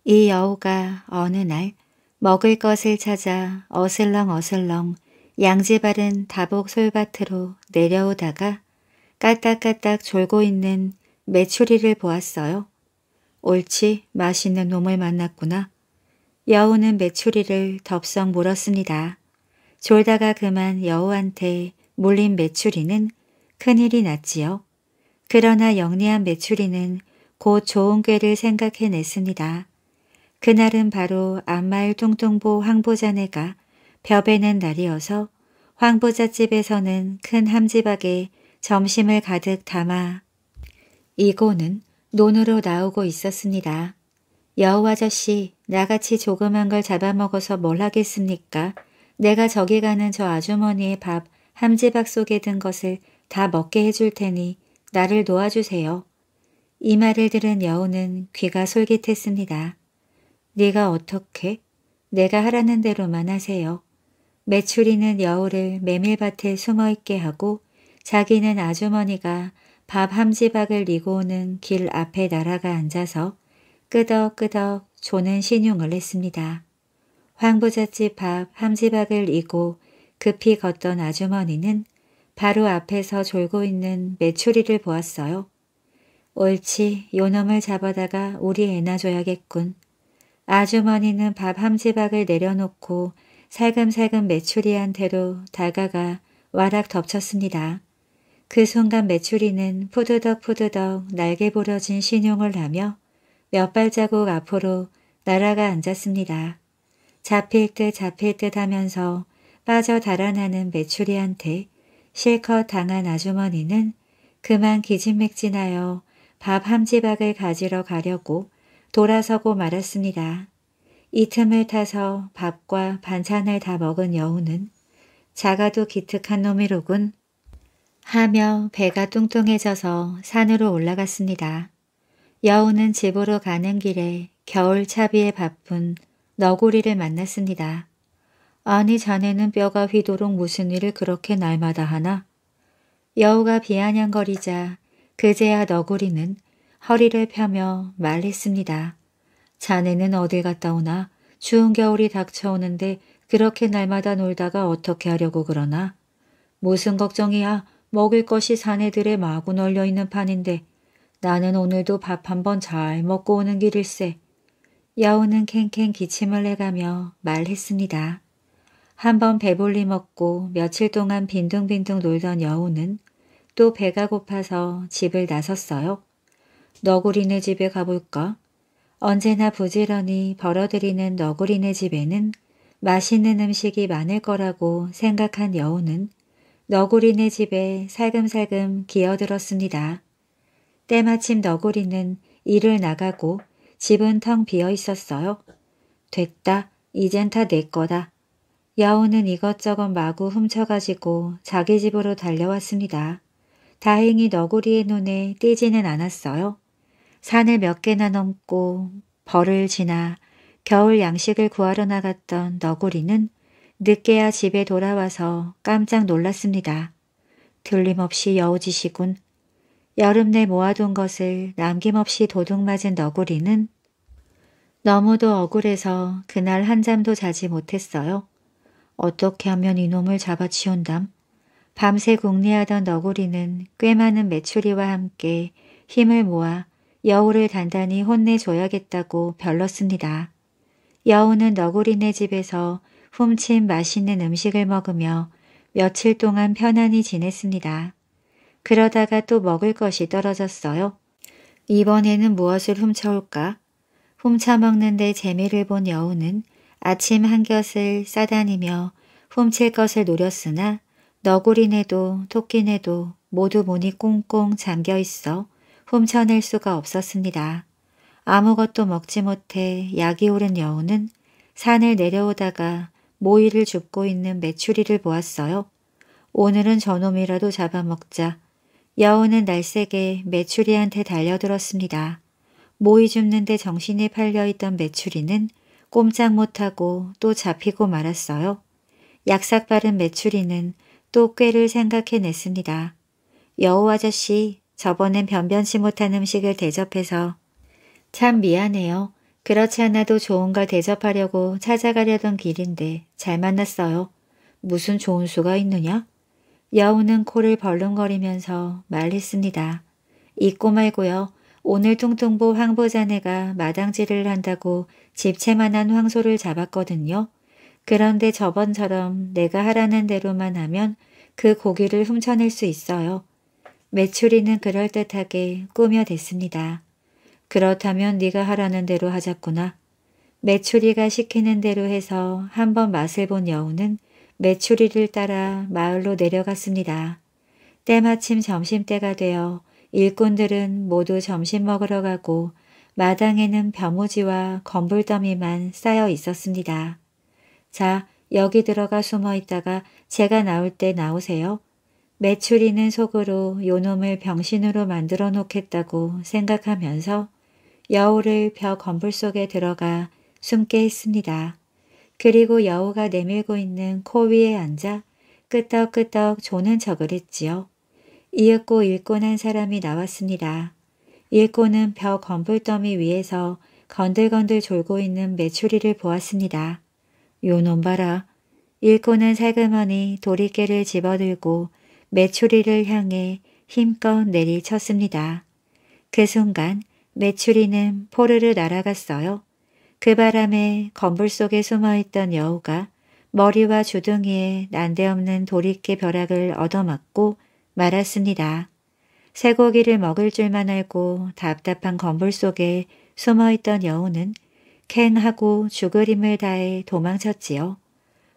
이 여우가 어느 날 먹을 것을 찾아 어슬렁어슬렁 양지바른 다복 솔밭으로 내려오다가 까딱까딱 졸고 있는 메추리를 보았어요. 옳지 맛있는 놈을 만났구나. 여우는 메추리를 덥석 물었습니다. 졸다가 그만 여우한테 물린 메추리는 큰일이 났지요. 그러나 영리한 메추리는 곧 좋은 꾀를 생각해냈습니다. 그날은 바로 안마을 뚱뚱보 황보자네가 벼베는 날이어서 황보자 집에서는 큰 함지박에 점심을 가득 담아 이고는 논으로 나오고 있었습니다. 여우 아저씨 나같이 조그만 걸 잡아먹어서 뭘 하겠습니까? 내가 저기 가는 저 아주머니의 밥 함지박 속에 든 것을 다 먹게 해줄 테니 나를 놓아주세요. 이 말을 들은 여우는 귀가 솔깃했습니다. 네가 어떻게? 내가 하라는 대로만 하세요. 메추리는 여우를 메밀밭에 숨어있게 하고 자기는 아주머니가 밥 함지박을 리고 오는 길 앞에 날아가 앉아서 끄덕끄덕 조는 신용을 했습니다. 황부잣집 밥 함지박을 이고 급히 걷던 아주머니는 바로 앞에서 졸고 있는 메추리를 보았어요. 옳지, 요놈을 잡아다가 우리 애나 줘야겠군. 아주머니는 밥 함지박을 내려놓고 살금살금 메추리한테로 다가가 와락 덮쳤습니다. 그 순간 메추리는 푸드덕푸드덕 날개 부러진 신용을 하며몇 발자국 앞으로 날아가 앉았습니다. 잡힐 듯 잡힐 듯 하면서 빠져 달아나는 메추리한테 실컷 당한 아주머니는 그만 기진맥진하여 밥 한 지박을 가지러 가려고 돌아서고 말았습니다. 이 틈을 타서 밥과 반찬을 다 먹은 여우는 자가도 기특한 놈이로군 하며 배가 뚱뚱해져서 산으로 올라갔습니다. 여우는 집으로 가는 길에 겨울 차비에 바쁜 너구리를 만났습니다. 아니 자네는 뼈가 휘도록 무슨 일을 그렇게 날마다 하나? 여우가 비아냥거리자 그제야 너구리는 허리를 펴며 말했습니다. 자네는 어딜 갔다 오나? 추운 겨울이 닥쳐오는데 그렇게 날마다 놀다가 어떻게 하려고 그러나? 무슨 걱정이야. 먹을 것이 사내들의 마구 널려있는 판인데 나는 오늘도 밥 한번 잘 먹고 오는 길일세. 여우는 캥캥 기침을 해가며 말했습니다. 한번 배불리 먹고 며칠 동안 빈둥빈둥 놀던 여우는 또 배가 고파서 집을 나섰어요. 너구리네 집에 가볼까? 언제나 부지런히 벌어들이는 너구리네 집에는 맛있는 음식이 많을 거라고 생각한 여우는 너구리네 집에 살금살금 기어들었습니다. 때마침 너구리는 일을 나가고 집은 텅 비어 있었어요. 됐다. 이젠 다 내 거다. 여우는 이것저것 마구 훔쳐가지고 자기 집으로 달려왔습니다. 다행히 너구리의 눈에 띄지는 않았어요. 산을 몇 개나 넘고 벌을 지나 겨울 양식을 구하러 나갔던 너구리는 늦게야 집에 돌아와서 깜짝 놀랐습니다. 들림없이 여우짓이군. 여름 내 모아둔 것을 남김없이 도둑맞은 너구리는 너무도 억울해서 그날 한잠도 자지 못했어요. 어떻게 하면 이놈을 잡아치운담? 밤새 궁리하던 너구리는 꽤 많은 메추리와 함께 힘을 모아 여우를 단단히 혼내줘야겠다고 별렀습니다. 여우는 너구리네 집에서 훔친 맛있는 음식을 먹으며 며칠 동안 편안히 지냈습니다. 그러다가 또 먹을 것이 떨어졌어요. 이번에는 무엇을 훔쳐올까? 훔쳐먹는데 재미를 본 여우는 아침 한 곁을 싸다니며 훔칠 것을 노렸으나 너구리네도 토끼네도 모두 문이 꽁꽁 잠겨 있어 훔쳐낼 수가 없었습니다. 아무것도 먹지 못해 약이 오른 여우는 산을 내려오다가 모이를 줍고 있는 메추리를 보았어요. 오늘은 저놈이라도 잡아먹자. 여우는 날쌔게 메추리한테 달려들었습니다. 모이 줍는데 정신이 팔려있던 메추리는 꼼짝 못하고 또 잡히고 말았어요. 약삭빠른 메추리는 또 꾀를 생각해냈습니다. 여우 아저씨, 저번엔 변변치 못한 음식을 대접해서 참 미안해요. 그렇지 않아도 좋은 걸 대접하려고 찾아가려던 길인데 잘 만났어요. 무슨 좋은 수가 있느냐? 여우는 코를 벌렁거리면서 말했습니다. 잊고 말고요. 오늘 통통보 황보자네가 마당질을 한다고 집채만한 황소를 잡았거든요. 그런데 저번처럼 내가 하라는 대로만 하면 그 고기를 훔쳐낼 수 있어요. 메추리는 그럴듯하게 꾸며댔습니다. 그렇다면 네가 하라는 대로 하자꾸나. 메추리가 시키는 대로 해서 한번 맛을 본 여우는 메추리를 따라 마을로 내려갔습니다. 때마침 점심때가 되어 일꾼들은 모두 점심 먹으러 가고 마당에는 벼무지와 건불더미만 쌓여 있었습니다. 자, 여기 들어가 숨어 있다가 제가 나올 때 나오세요. 매출이는 속으로 요놈을 병신으로 만들어 놓겠다고 생각하면서 여우를 벼 건불 속에 들어가 숨게 했습니다. 그리고 여우가 내밀고 있는 코 위에 앉아 끄떡끄떡 조는 척을 했지요. 이윽고 일꾼한 사람이 나왔습니다. 일꾼은 벼 건불더미 위에서 건들건들 졸고 있는 메추리를 보았습니다. 요놈 봐라. 일꾼은 살그머니 도리깨를 집어들고 메추리를 향해 힘껏 내리쳤습니다. 그 순간 메추리는 포르르 날아갔어요. 그 바람에 건불 속에 숨어있던 여우가 머리와 주둥이에 난데없는 도리깨 벼락을 얻어맞고 말았습니다. 쇠고기를 먹을 줄만 알고 답답한 건물 속에 숨어있던 여우는 캥하고 죽을 힘을 다해 도망쳤지요.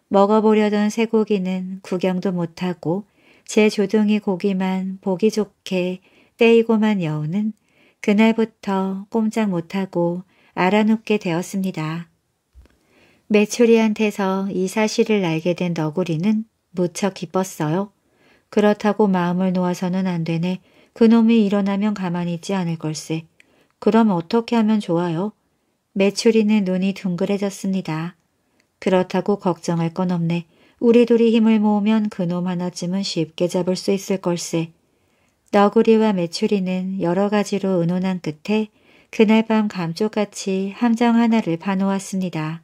먹어보려던 쇠고기는 구경도 못하고 제 조둥이 고기만 보기 좋게 떼이고만 여우는 그날부터 꼼짝 못하고 알아눕게 되었습니다. 메추리한테서 이 사실을 알게 된 너구리는 무척 기뻤어요. 그렇다고 마음을 놓아서는 안 되네. 그놈이 일어나면 가만히 있지 않을 걸세. 그럼 어떻게 하면 좋아요? 메추리는 눈이 둥그레졌습니다. 그렇다고 걱정할 건 없네. 우리 둘이 힘을 모으면 그놈 하나쯤은 쉽게 잡을 수 있을 걸세. 너구리와 메추리는 여러 가지로 의논한 끝에 그날 밤 감쪽같이 함정 하나를 파놓았습니다.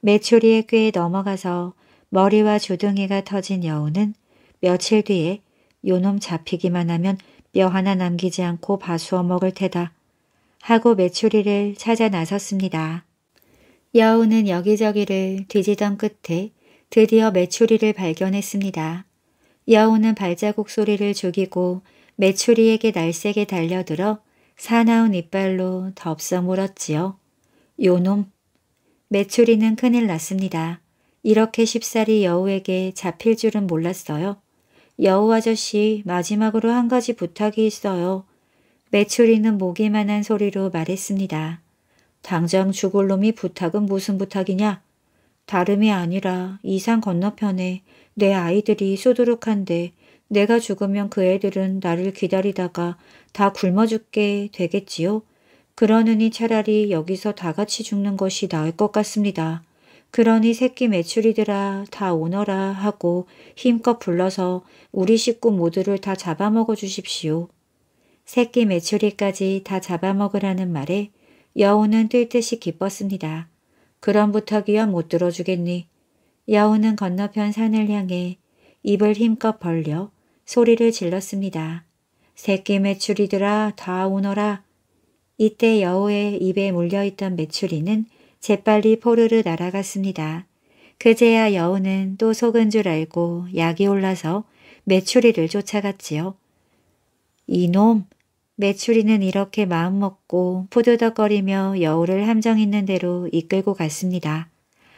메추리의 꾀에 넘어가서 머리와 주둥이가 터진 여우는 며칠 뒤에 요놈 잡히기만 하면 뼈 하나 남기지 않고 바수어 먹을 테다 하고 메추리를 찾아 나섰습니다. 여우는 여기저기를 뒤지던 끝에 드디어 메추리를 발견했습니다. 여우는 발자국 소리를 죽이고 메추리에게 날쌔게 달려들어 사나운 이빨로 덥서 물었지요. 요놈. 메추리는 큰일 났습니다. 이렇게 쉽사리 여우에게 잡힐 줄은 몰랐어요. 여우 아저씨 마지막으로 한 가지 부탁이 있어요. 매출이는 모기만한 소리로 말했습니다. 당장 죽을 놈이 부탁은 무슨 부탁이냐? 다름이 아니라 이상 건너편에 내 아이들이 쏘도록한데 내가 죽으면 그 애들은 나를 기다리다가 다 굶어 죽게 되겠지요? 그러느니 차라리 여기서 다 같이 죽는 것이 나을 것 같습니다. 그러니 새끼 매출이들아다 오너라 하고 힘껏 불러서 우리 식구 모두를 다 잡아먹어 주십시오. 새끼 메추리까지 다 잡아먹으라는 말에 여우는 뛸 듯이 기뻤습니다. 그런 부탁이야 못 들어주겠니? 여우는 건너편 산을 향해 입을 힘껏 벌려 소리를 질렀습니다. 새끼 메추리들아 다 오너라. 이때 여우의 입에 물려있던 메추리는 재빨리 포르르 날아갔습니다. 그제야 여우는 또 속은 줄 알고 약이 올라서 메추리를 쫓아갔지요. 이놈! 메추리는 이렇게 마음먹고 푸드덕거리며 여우를 함정있는 대로 이끌고 갔습니다.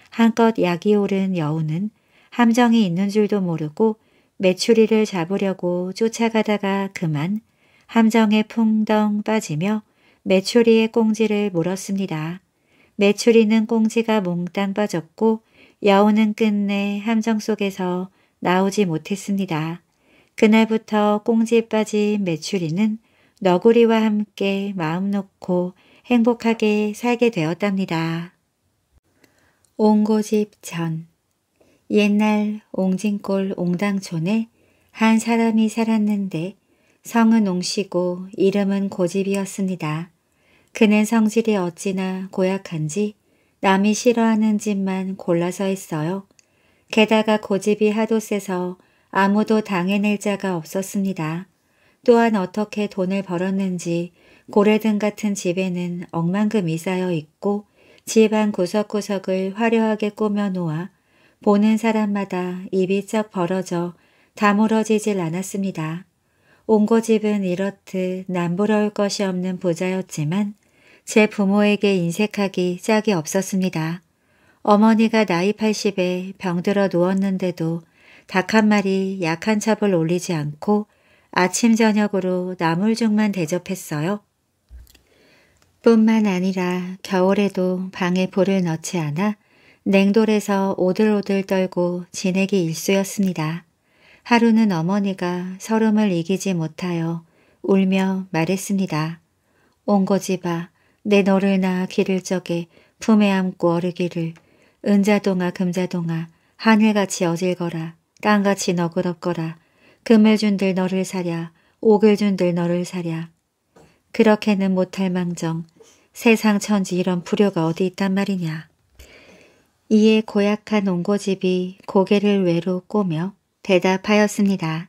한껏 약이 오른 여우는 함정이 있는 줄도 모르고 메추리를 잡으려고 쫓아가다가 그만 함정에 풍덩 빠지며 메추리의 꽁지를 물었습니다. 매추리는 꽁지가 몽땅 빠졌고 여우는 끝내 함정 속에서 나오지 못했습니다. 그날부터 꽁지에 빠진 매추리는 너구리와 함께 마음 놓고 행복하게 살게 되었답니다. 옹고집 전 옛날 옹진골 옹당촌에 한 사람이 살았는데 성은 옹씨고 이름은 고집이었습니다. 그는 성질이 어찌나 고약한지 남이 싫어하는 짓만 골라서 했어요. 게다가 고집이 하도 세서 아무도 당해낼 자가 없었습니다. 또한 어떻게 돈을 벌었는지 고래등 같은 집에는 억만금이 쌓여 있고 집안 구석구석을 화려하게 꾸며놓아 보는 사람마다 입이 쩍 벌어져 다물어지질 않았습니다. 온고집은 이렇듯 남부러울 것이 없는 부자였지만 제 부모에게 인색하기 짝이 없었습니다. 어머니가 나이 80에 병들어 누웠는데도 닭 한 마리 약한 찹을 올리지 않고 아침 저녁으로 나물죽만 대접했어요. 뿐만 아니라 겨울에도 방에 불을 넣지 않아 냉돌에서 오들오들 떨고 지내기 일쑤였습니다. 하루는 어머니가 서름을 이기지 못하여 울며 말했습니다. 온고지바 내 너를 낳아 길을 적에 품에 안고 어르기를 은자동아 금자동아 하늘같이 어질거라 땅같이 너그럽거라 금을 준들 너를 사랴 옥을 준들 너를 사랴 그렇게는 못할 망정 세상 천지 이런 부려가 어디 있단 말이냐 이에 고약한 옹고집이 고개를 외로 꼬며 대답하였습니다.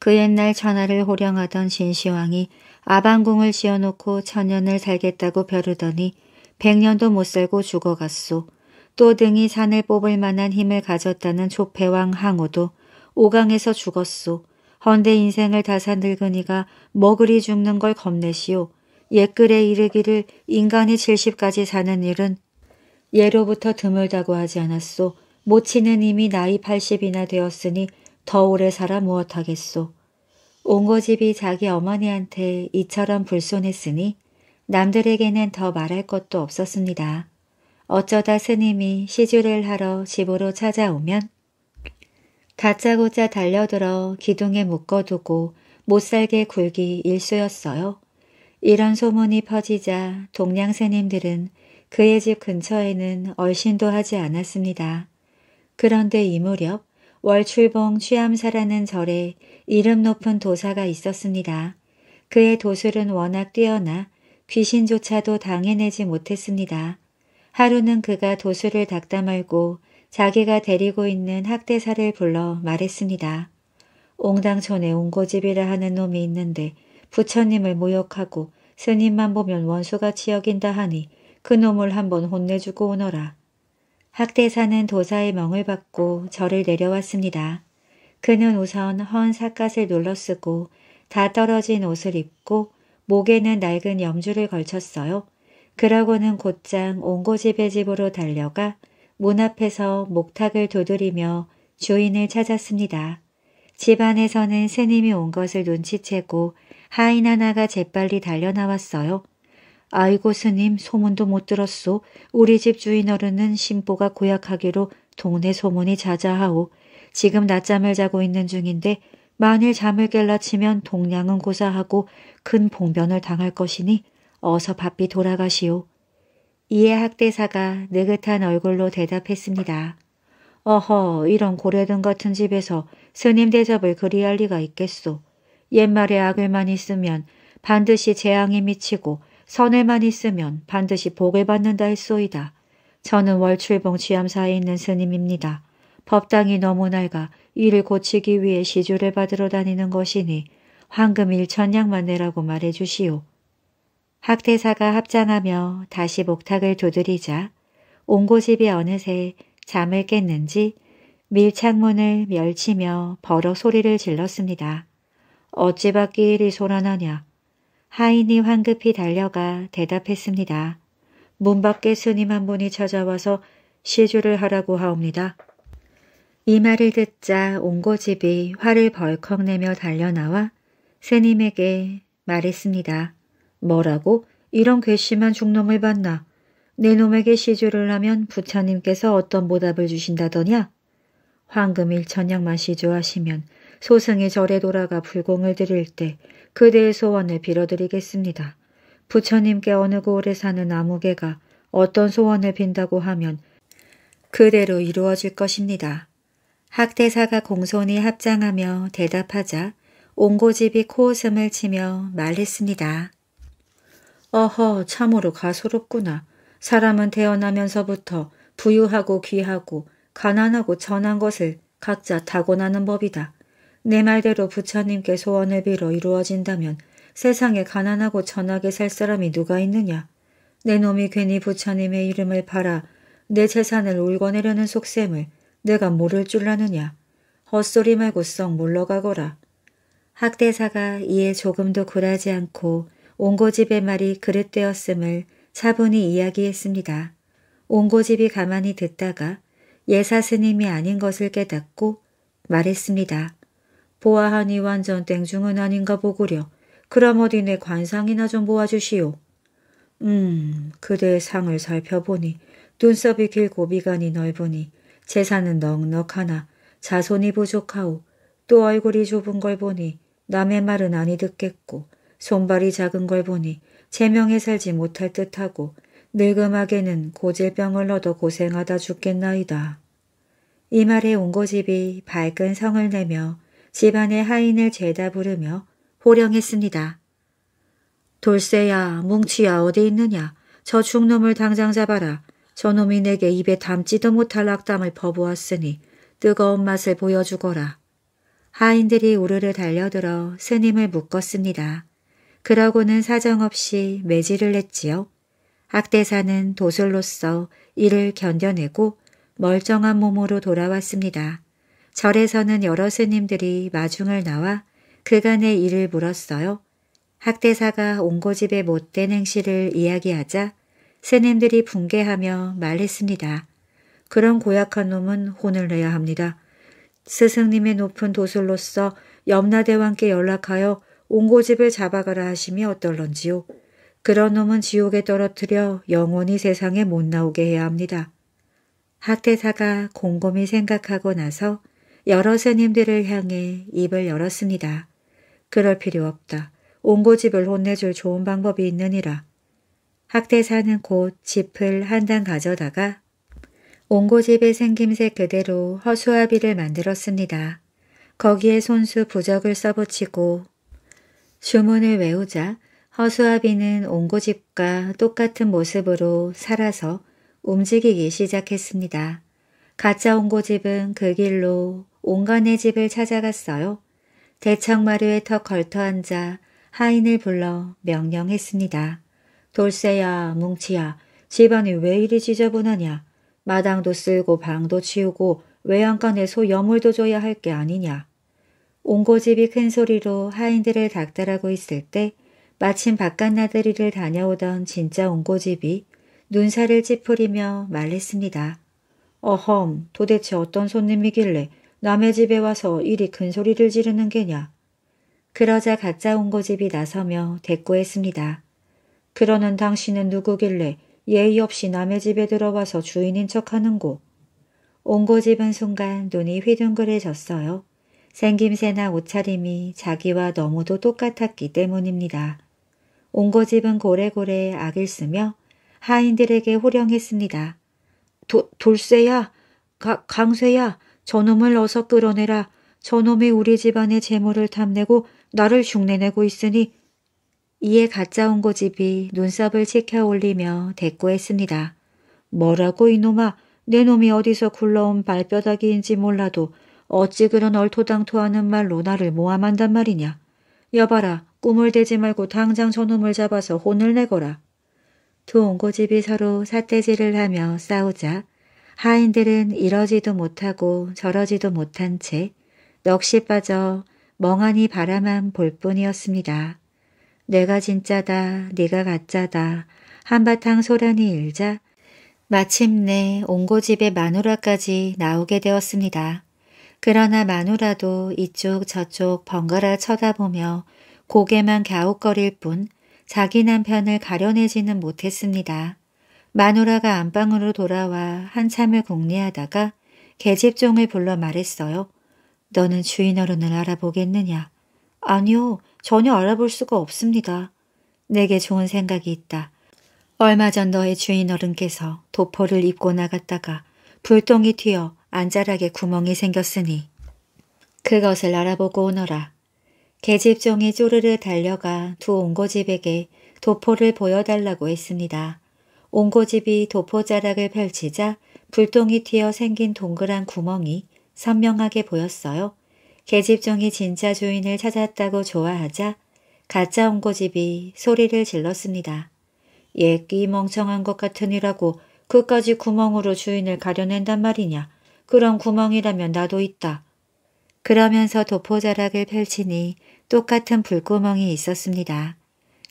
그 옛날 전하를 호령하던 진시황이 아방궁을 지어놓고 천년을 살겠다고 벼르더니 백년도 못 살고 죽어갔소. 또 등이 산을 뽑을 만한 힘을 가졌다는 조폐왕 항우도 오강에서 죽었소. 헌데 인생을 다 산 늙은이가 머그리 죽는 걸 겁내시오. 옛글에 이르기를 인간이 70까지 사는 일은 예로부터 드물다고 하지 않았소. 모치는 이미 나이 80이나 되었으니 더 오래 살아 무엇하겠소. 옹고집이 자기 어머니한테 이처럼 불손했으니 남들에게는 더 말할 것도 없었습니다. 어쩌다 스님이 시주를 하러 집으로 찾아오면 다짜고짜 달려들어 기둥에 묶어두고 못살게 굴기 일쑤였어요. 이런 소문이 퍼지자 동양 스님들은 그의 집 근처에는 얼씬도 하지 않았습니다. 그런데 이 무렵 월출봉 취암사라는 절에 이름 높은 도사가 있었습니다. 그의 도술은 워낙 뛰어나 귀신조차도 당해내지 못했습니다. 하루는 그가 도술을 닦다 말고 자기가 데리고 있는 학대사를 불러 말했습니다. 옹당촌에 옹고집이라 하는 놈이 있는데 부처님을 모욕하고 스님만 보면 원수같이 여긴다 하니 그 놈을 한번 혼내주고 오너라. 학대사는 도사의 명을 받고 저를 내려왔습니다. 그는 우선 헌 삿갓을 눌러쓰고 다 떨어진 옷을 입고 목에는 낡은 염주를 걸쳤어요. 그러고는 곧장 온고집의 집으로 달려가 문 앞에서 목탁을 두드리며 주인을 찾았습니다. 집 안에서는 스님이 온 것을 눈치채고 하인 하나가 재빨리 달려나왔어요. 아이고 스님 소문도 못 들었소. 우리 집 주인 어른은 신보가 고약하기로 동네 소문이 자자하오. 지금 낮잠을 자고 있는 중인데 만일 잠을 깰라 치면 동량은 고사하고 큰 봉변을 당할 것이니 어서 바삐 돌아가시오. 이에 학대사가 느긋한 얼굴로 대답했습니다. 어허 이런 고래등 같은 집에서 스님 대접을 그리할 리가 있겠소. 옛말에 악을 많이 쓰면 반드시 재앙이 미치고 선에만 있으면 반드시 복을 받는다 했소이다. 저는 월출봉 취암사에 있는 스님입니다. 법당이 너무 낡아 이를 고치기 위해 시주를 받으러 다니는 것이니 황금 1천냥만 내라고 말해 주시오. 학대사가 합장하며 다시 목탁을 두드리자 온고집이 어느새 잠을 깼는지 밀창문을 멸치며 버럭 소리를 질렀습니다. 어찌 밖이 이리 소란하냐. 하인이 황급히 달려가 대답했습니다. 문 밖에 스님 한 분이 찾아와서 시주를 하라고 하옵니다. 이 말을 듣자 옹고집이 화를 벌컥 내며 달려나와 스님에게 말했습니다. 뭐라고? 이런 괘씸한 죽놈을 봤나? 내 놈에게 시주를 하면 부처님께서 어떤 보답을 주신다더냐? 황금일 천냥만 시주하시면 소승이 절에 돌아가 불공을 드릴 때 그대의 소원을 빌어드리겠습니다. 부처님께 어느 고을에 사는 아무개가 어떤 소원을 빈다고 하면 그대로 이루어질 것입니다. 학대사가 공손히 합장하며 대답하자 온고집이 코웃음을 치며 말했습니다. 어허 참으로 가소롭구나. 사람은 태어나면서부터 부유하고 귀하고 가난하고 전한 것을 각자 타고나는 법이다. 내 말대로 부처님께 소원을 빌어 이루어진다면 세상에 가난하고 천하게 살 사람이 누가 있느냐. 내 놈이 괜히 부처님의 이름을 팔아 내 재산을 울거내려는 속셈을 내가 모를 줄 아느냐. 헛소리 말고 썩 물러가거라. 학대사가 이에 조금도 굴하지 않고 온고집의 말이 그릇되었음을 차분히 이야기했습니다. 온고집이 가만히 듣다가 예사 스님이 아닌 것을 깨닫고 말했습니다. 보아하니 완전 땡중은 아닌가 보구려. 그럼 어디 내 관상이나 좀 보아주시오. 음, 그대의 상을 살펴보니 눈썹이 길고 미간이 넓으니 재산은 넉넉하나 자손이 부족하오. 또 얼굴이 좁은 걸 보니 남의 말은 아니 듣겠고 손발이 작은 걸 보니 제명에 살지 못할 듯하고 늙음하게는 고질병을 얻어 고생하다 죽겠나이다. 이 말에 온고집이 밝은 성을 내며 집안의 하인을 죄다 부르며 호령했습니다. 돌쇠야, 뭉치야 어디 있느냐. 저죽놈을 당장 잡아라. 저놈이 내게 입에 담지도 못할 악담을 퍼부었으니 뜨거운 맛을 보여주거라. 하인들이 우르르 달려들어 스님을 묶었습니다. 그러고는 사정없이 매질을 했지요. 악대사는 도술로서 이를 견뎌내고 멀쩡한 몸으로 돌아왔습니다. 절에서는 여러 스님들이 마중을 나와 그간의 일을 물었어요. 학대사가 옹고집의 못된 행실을 이야기하자 스님들이 붕괴하며 말했습니다. 그런 고약한 놈은 혼을 내야 합니다. 스승님의 높은 도술로서 염라대왕께 연락하여 옹고집을 잡아가라 하심이 어떨런지요. 그런 놈은 지옥에 떨어뜨려 영원히 세상에 못 나오게 해야 합니다. 학대사가 곰곰이 생각하고 나서 여러 스님들을 향해 입을 열었습니다. 그럴 필요 없다. 온 고집을 혼내줄 좋은 방법이 있느니라. 학대사는 곧집을한 단 가져다가 온고집의 생김새 그대로 허수아비를 만들었습니다. 거기에 손수 부적을 써붙이고 주문을 외우자 허수아비는 온고집과 똑같은 모습으로 살아서 움직이기 시작했습니다. 가짜 온고집은그 길로 온간의 집을 찾아갔어요. 대청마루에턱 걸터앉아 하인을 불러 명령했습니다. 돌쇠야, 뭉치야, 집안이 왜 이리 지저분하냐? 마당도 쓸고 방도 치우고 외양간에 소 여물도 줘야 할 게 아니냐? 온고집이큰 소리로 하인들을 닥달하고 있을 때 마침 바깥 나들이를 다녀오던 진짜 온고집이 눈살을 찌푸리며 말했습니다. 어험, 도대체 어떤 손님이길래 남의 집에 와서 이리 큰 소리를 지르는 게냐. 그러자 가짜 온고집이 나서며 대꾸했습니다. 그러는 당신은 누구길래 예의 없이 남의 집에 들어와서 주인인 척하는고. 온고집은 순간 눈이 휘둥그레졌어요. 생김새나 옷차림이 자기와 너무도 똑같았기 때문입니다. 온고집은 고래고래 악을 쓰며 하인들에게 호령했습니다. 도, 돌쇠야, 가, 강쇠야, 저놈을 어서 끌어내라. 저놈이 우리 집안의 재물을 탐내고 나를 흉내내고 있으니 이에 가짜 온 고집이 눈썹을 치켜 올리며 대꾸했습니다. 뭐라고 이놈아 내 놈이 어디서 굴러온 발뼈다귀인지 몰라도 어찌 그런 얼토당토하는 말로 나를 모함한단 말이냐. 여봐라 꿈을 대지 말고 당장 저놈을 잡아서 혼을 내거라. 두 온고집이 서로 사태질을 하며 싸우자 하인들은 이러지도 못하고 저러지도 못한 채 넋이 빠져 멍하니 바라만 볼 뿐이었습니다. 내가 진짜다, 네가 가짜다, 한바탕 소란이 일자 마침내 온고집의 마누라까지 나오게 되었습니다. 그러나 마누라도 이쪽 저쪽 번갈아 쳐다보며 고개만 갸웃거릴 뿐 자기 남편을 가려내지는 못했습니다. 마누라가 안방으로 돌아와 한참을 궁리하다가 계집종을 불러 말했어요. 너는 주인 어른을 알아보겠느냐? 아니요, 전혀 알아볼 수가 없습니다. 내게 좋은 생각이 있다. 얼마 전 너의 주인 어른께서 도포를 입고 나갔다가 불똥이 튀어 안자락에 구멍이 생겼으니 그것을 알아보고 오너라. 계집종이 쪼르르 달려가 두 옹고집에게 도포를 보여달라고 했습니다. 옹고집이 도포자락을 펼치자 불똥이 튀어 생긴 동그란 구멍이 선명하게 보였어요. 계집종이 진짜 주인을 찾았다고 좋아하자 가짜 옹고집이 소리를 질렀습니다. 얘끼 예, 멍청한 것 같으니라고 그까지 구멍으로 주인을 가려낸단 말이냐. 그런 구멍이라면 나도 있다. 그러면서 도포자락을 펼치니 똑같은 불구멍이 있었습니다.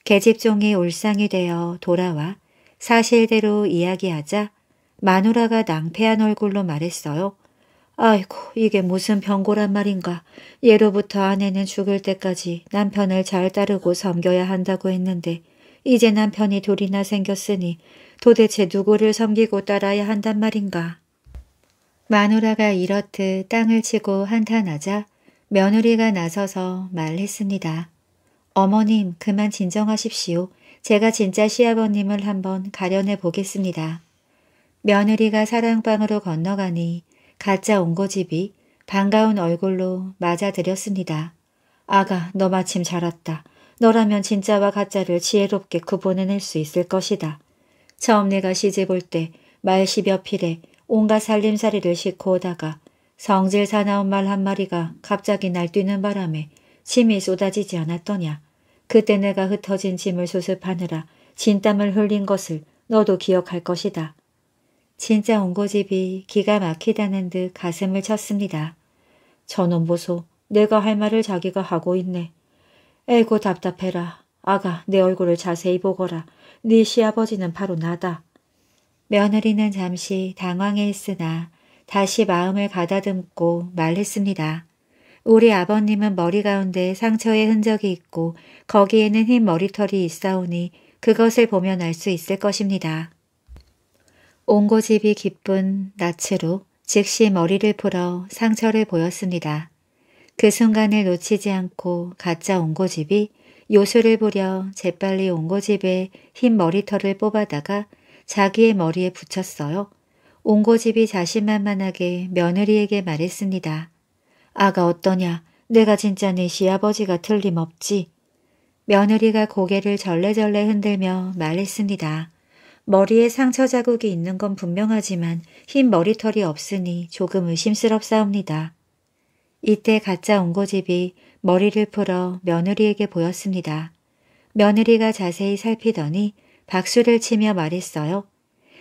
계집종이 울상이 되어 돌아와 사실대로 이야기하자 마누라가 낭패한 얼굴로 말했어요. 아이고 이게 무슨 병고란 말인가. 예로부터 아내는 죽을 때까지 남편을 잘 따르고 섬겨야 한다고 했는데 이제 남편이 돌이나 생겼으니 도대체 누구를 섬기고 따라야 한단 말인가. 마누라가 이렇듯 땅을 치고 한탄하자 며느리가 나서서 말했습니다. 어머님 그만 진정하십시오. 제가 진짜 시아버님을 한번 가려내 보겠습니다. 며느리가 사랑방으로 건너가니 가짜 온고집이 반가운 얼굴로 맞아들였습니다. 아가 너 마침 잘 왔다. 너라면 진짜와 가짜를 지혜롭게 구분해낼 수 있을 것이다. 처음 내가 시집 올때 말시 몇 필에 온갖 살림살이를 싣고 오다가 성질 사나운 말 한마리가 갑자기 날뛰는 바람에 침이 쏟아지지 않았더냐. 그때 내가 흩어진 짐을 수습하느라 진땀을 흘린 것을 너도 기억할 것이다. 진짜 온고집이 기가 막히다는 듯 가슴을 쳤습니다. 저놈 보소, 내가 할 말을 자기가 하고 있네. 에고 답답해라. 아가, 내 얼굴을 자세히 보거라. 네 시아버지는 바로 나다. 며느리는 잠시 당황해 있으나 다시 마음을 가다듬고 말했습니다. 우리 아버님은 머리 가운데 상처의 흔적이 있고 거기에는 흰 머리털이 있사오니 그것을 보면 알 수 있을 것입니다. 옹고집이 기쁜 낯으로 즉시 머리를 풀어 상처를 보였습니다. 그 순간을 놓치지 않고 가짜 옹고집이 요술을 부려 재빨리 옹고집의 흰 머리털을 뽑아다가 자기의 머리에 붙였어요. 옹고집이 자신만만하게 며느리에게 말했습니다. 아가 어떠냐? 내가 진짜 네 시아버지가 틀림없지. 며느리가 고개를 절레절레 흔들며 말했습니다. 머리에 상처 자국이 있는 건 분명하지만 흰 머리털이 없으니 조금 의심스럽사옵니다. 이때 가짜 온고집이 머리를 풀어 며느리에게 보였습니다. 며느리가 자세히 살피더니 박수를 치며 말했어요.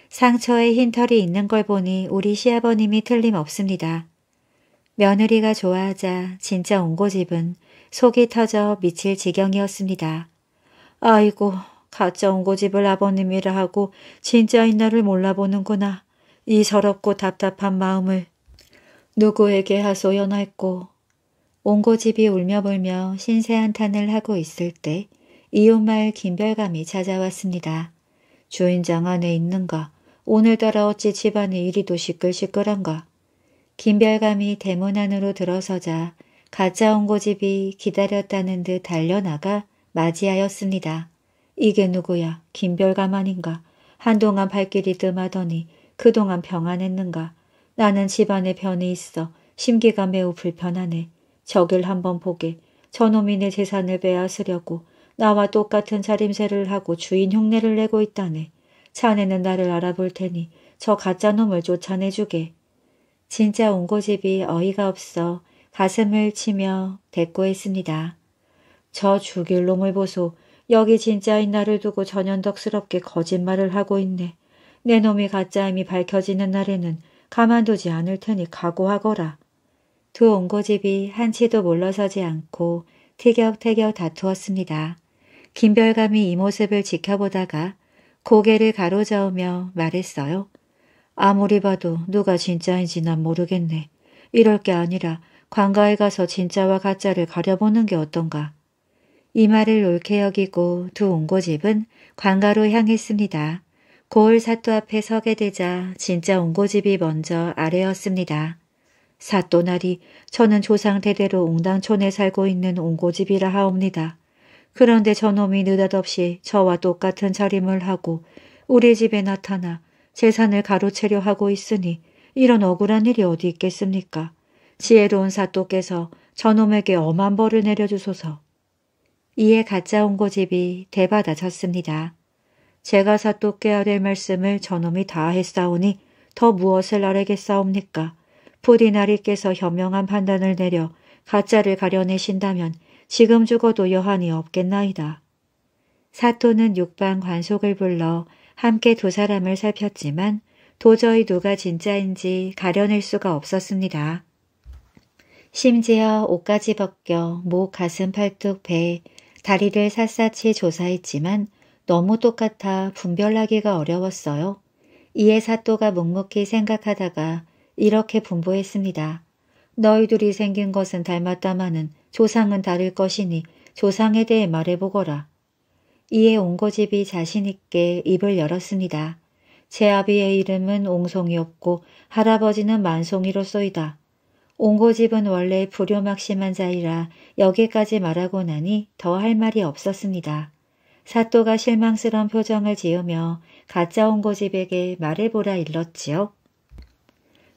상처에 흰 털이 있는 걸 보니 우리 시아버님이 틀림없습니다. 며느리가 좋아하자 진짜 옹고집은 속이 터져 미칠 지경이었습니다. 아이고 가짜 옹고집을 아버님이라 하고 진짜인 나를 몰라보는구나. 이 서럽고 답답한 마음을 누구에게 하소연할꼬. 옹고집이 울며불며 신세한탄을 하고 있을 때 이웃마을 김별감이 찾아왔습니다. 주인장 안에 있는가 오늘따라 어찌 집안의 일이도 시끌시끌한가 김별감이 대문 안으로 들어서자 가짜 옹고집이 기다렸다는 듯 달려나가 맞이하였습니다. 이게 누구야? 김별감 아닌가? 한동안 발길이 뜸하더니 그동안 평안했는가? 나는 집안에 변이 있어 심기가 매우 불편하네. 저길 한번 보게. 저놈이 내 재산을 빼앗으려고 나와 똑같은 차림새를 하고 주인 흉내를 내고 있다네. 자네는 나를 알아볼 테니 저 가짜놈을 쫓아내주게. 진짜 옹고집이 어이가 없어 가슴을 치며 대꾸했습니다. 저 죽일 놈을 보소. 여기 진짜인 나를 두고 전연덕스럽게 거짓말을 하고 있네. 내 놈이 가짜임이 밝혀지는 날에는 가만두지 않을 테니 각오하거라. 두 옹고집이 한치도 물러서지 않고 티격태격 다투었습니다. 김별감이 이 모습을 지켜보다가 고개를 가로저으며 말했어요. 아무리 봐도 누가 진짜인지 난 모르겠네. 이럴 게 아니라 관가에 가서 진짜와 가짜를 가려보는 게 어떤가. 이 말을 옳게 여기고 두 옹고집은 관가로 향했습니다. 고을 사또 앞에 서게 되자 진짜 옹고집이 먼저 아래였습니다. 사또나리, 저는 조상 대대로 옹당촌에 살고 있는 옹고집이라 하옵니다. 그런데 저놈이 느닷없이 저와 똑같은 차림을 하고 우리 집에 나타나 재산을 가로채려 하고 있으니 이런 억울한 일이 어디 있겠습니까? 지혜로운 사또께서 저놈에게 엄한 벌을 내려주소서. 이에 가짜 온고집이 대받아 졌습니다. 제가 사또께 아될 말씀을 저놈이 다 했사오니 더 무엇을 아래겠사옵니까? 부디나리께서 현명한 판단을 내려 가짜를 가려내신다면 지금 죽어도 여한이 없겠나이다. 사또는 육방 관속을 불러 함께 두 사람을 살폈지만 도저히 누가 진짜인지 가려낼 수가 없었습니다. 심지어 옷까지 벗겨 목, 가슴, 팔뚝, 배, 다리를 샅샅이 조사했지만 너무 똑같아 분별하기가 어려웠어요. 이에 사또가 묵묵히 생각하다가 이렇게 분부했습니다너희둘이 생긴 것은 닮았다마는 조상은 다를 것이니 조상에 대해 말해보거라. 이에 옹고집이 자신있게 입을 열었습니다. 제 아비의 이름은 옹송이었고 할아버지는 만송이로 쏘이다. 옹고집은 원래 불효막심한 자이라 여기까지 말하고 나니 더 할 말이 없었습니다. 사또가 실망스러운 표정을 지으며 가짜 옹고집에게 말해보라 일렀지요.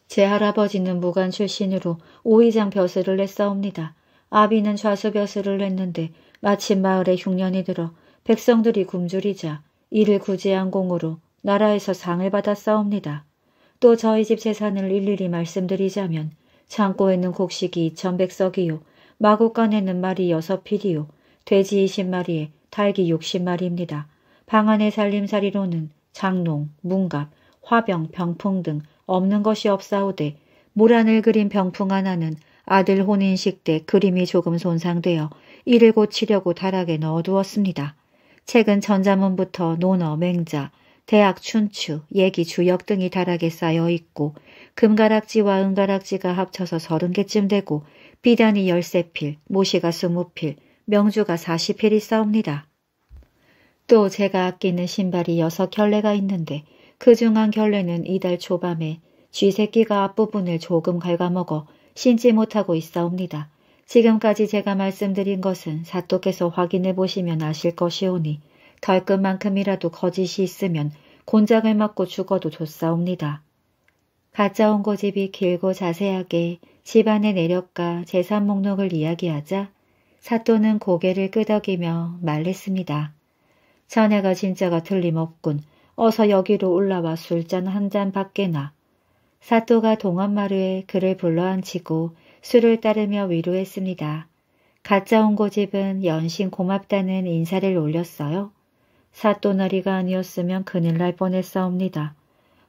제 할아버지는 무관 출신으로 오이장 벼슬을 냈사옵니다. 아비는 좌수 벼슬을 냈는데 마침 마을에 흉년이 들어 백성들이 굶주리자 이를 구제한 공으로 나라에서 상을 받아싸옵니다또 저희 집 재산을 일일이 말씀드리자면 창고에는 곡식이 2,100석이요 마구간에는 말이 6필이요 돼지 20마리에 달기 60마리입니다. 방 안의 살림살이로는 장롱, 문갑, 화병, 병풍 등 없는 것이 없사오되 모란을 그린 병풍 하나는 아들 혼인식 때 그림이 조금 손상되어 이를 고치려고 다락에 넣어두었습니다. 책은 전자문부터 논어맹자, 대학 춘추, 예기 주역 등이 다락에 쌓여 있고 금가락지와 은가락지가 합쳐서 서른 개쯤 되고 비단이 열세 필 모시가 스무 필 명주가 사십 필이 쌓웁니다또 제가 아끼는 신발이 여섯 결례가 있는데 그 중 한 결례는 이달 초밤에 쥐새끼가 앞부분을 조금 갉아먹어 신지 못하고 있사옵니다. 지금까지 제가 말씀드린 것은 사또께서 확인해 보시면 아실 것이오니 덜끝만큼이라도 거짓이 있으면 곤장을 맞고 죽어도 좋사옵니다. 가짜온 고집이 길고 자세하게 집안의 내력과 재산 목록을 이야기하자 사또는 고개를 끄덕이며 말했습니다. 자네가 진짜가 틀림없군. 어서 여기로 올라와 술잔 한 잔 밖에나. 사또가 동안마루에 그를 불러앉히고 술을 따르며 위로했습니다. 가짜 온고집은 연신 고맙다는 인사를 올렸어요. 사또나리가 아니었으면 그늘 날 뻔했사옵니다.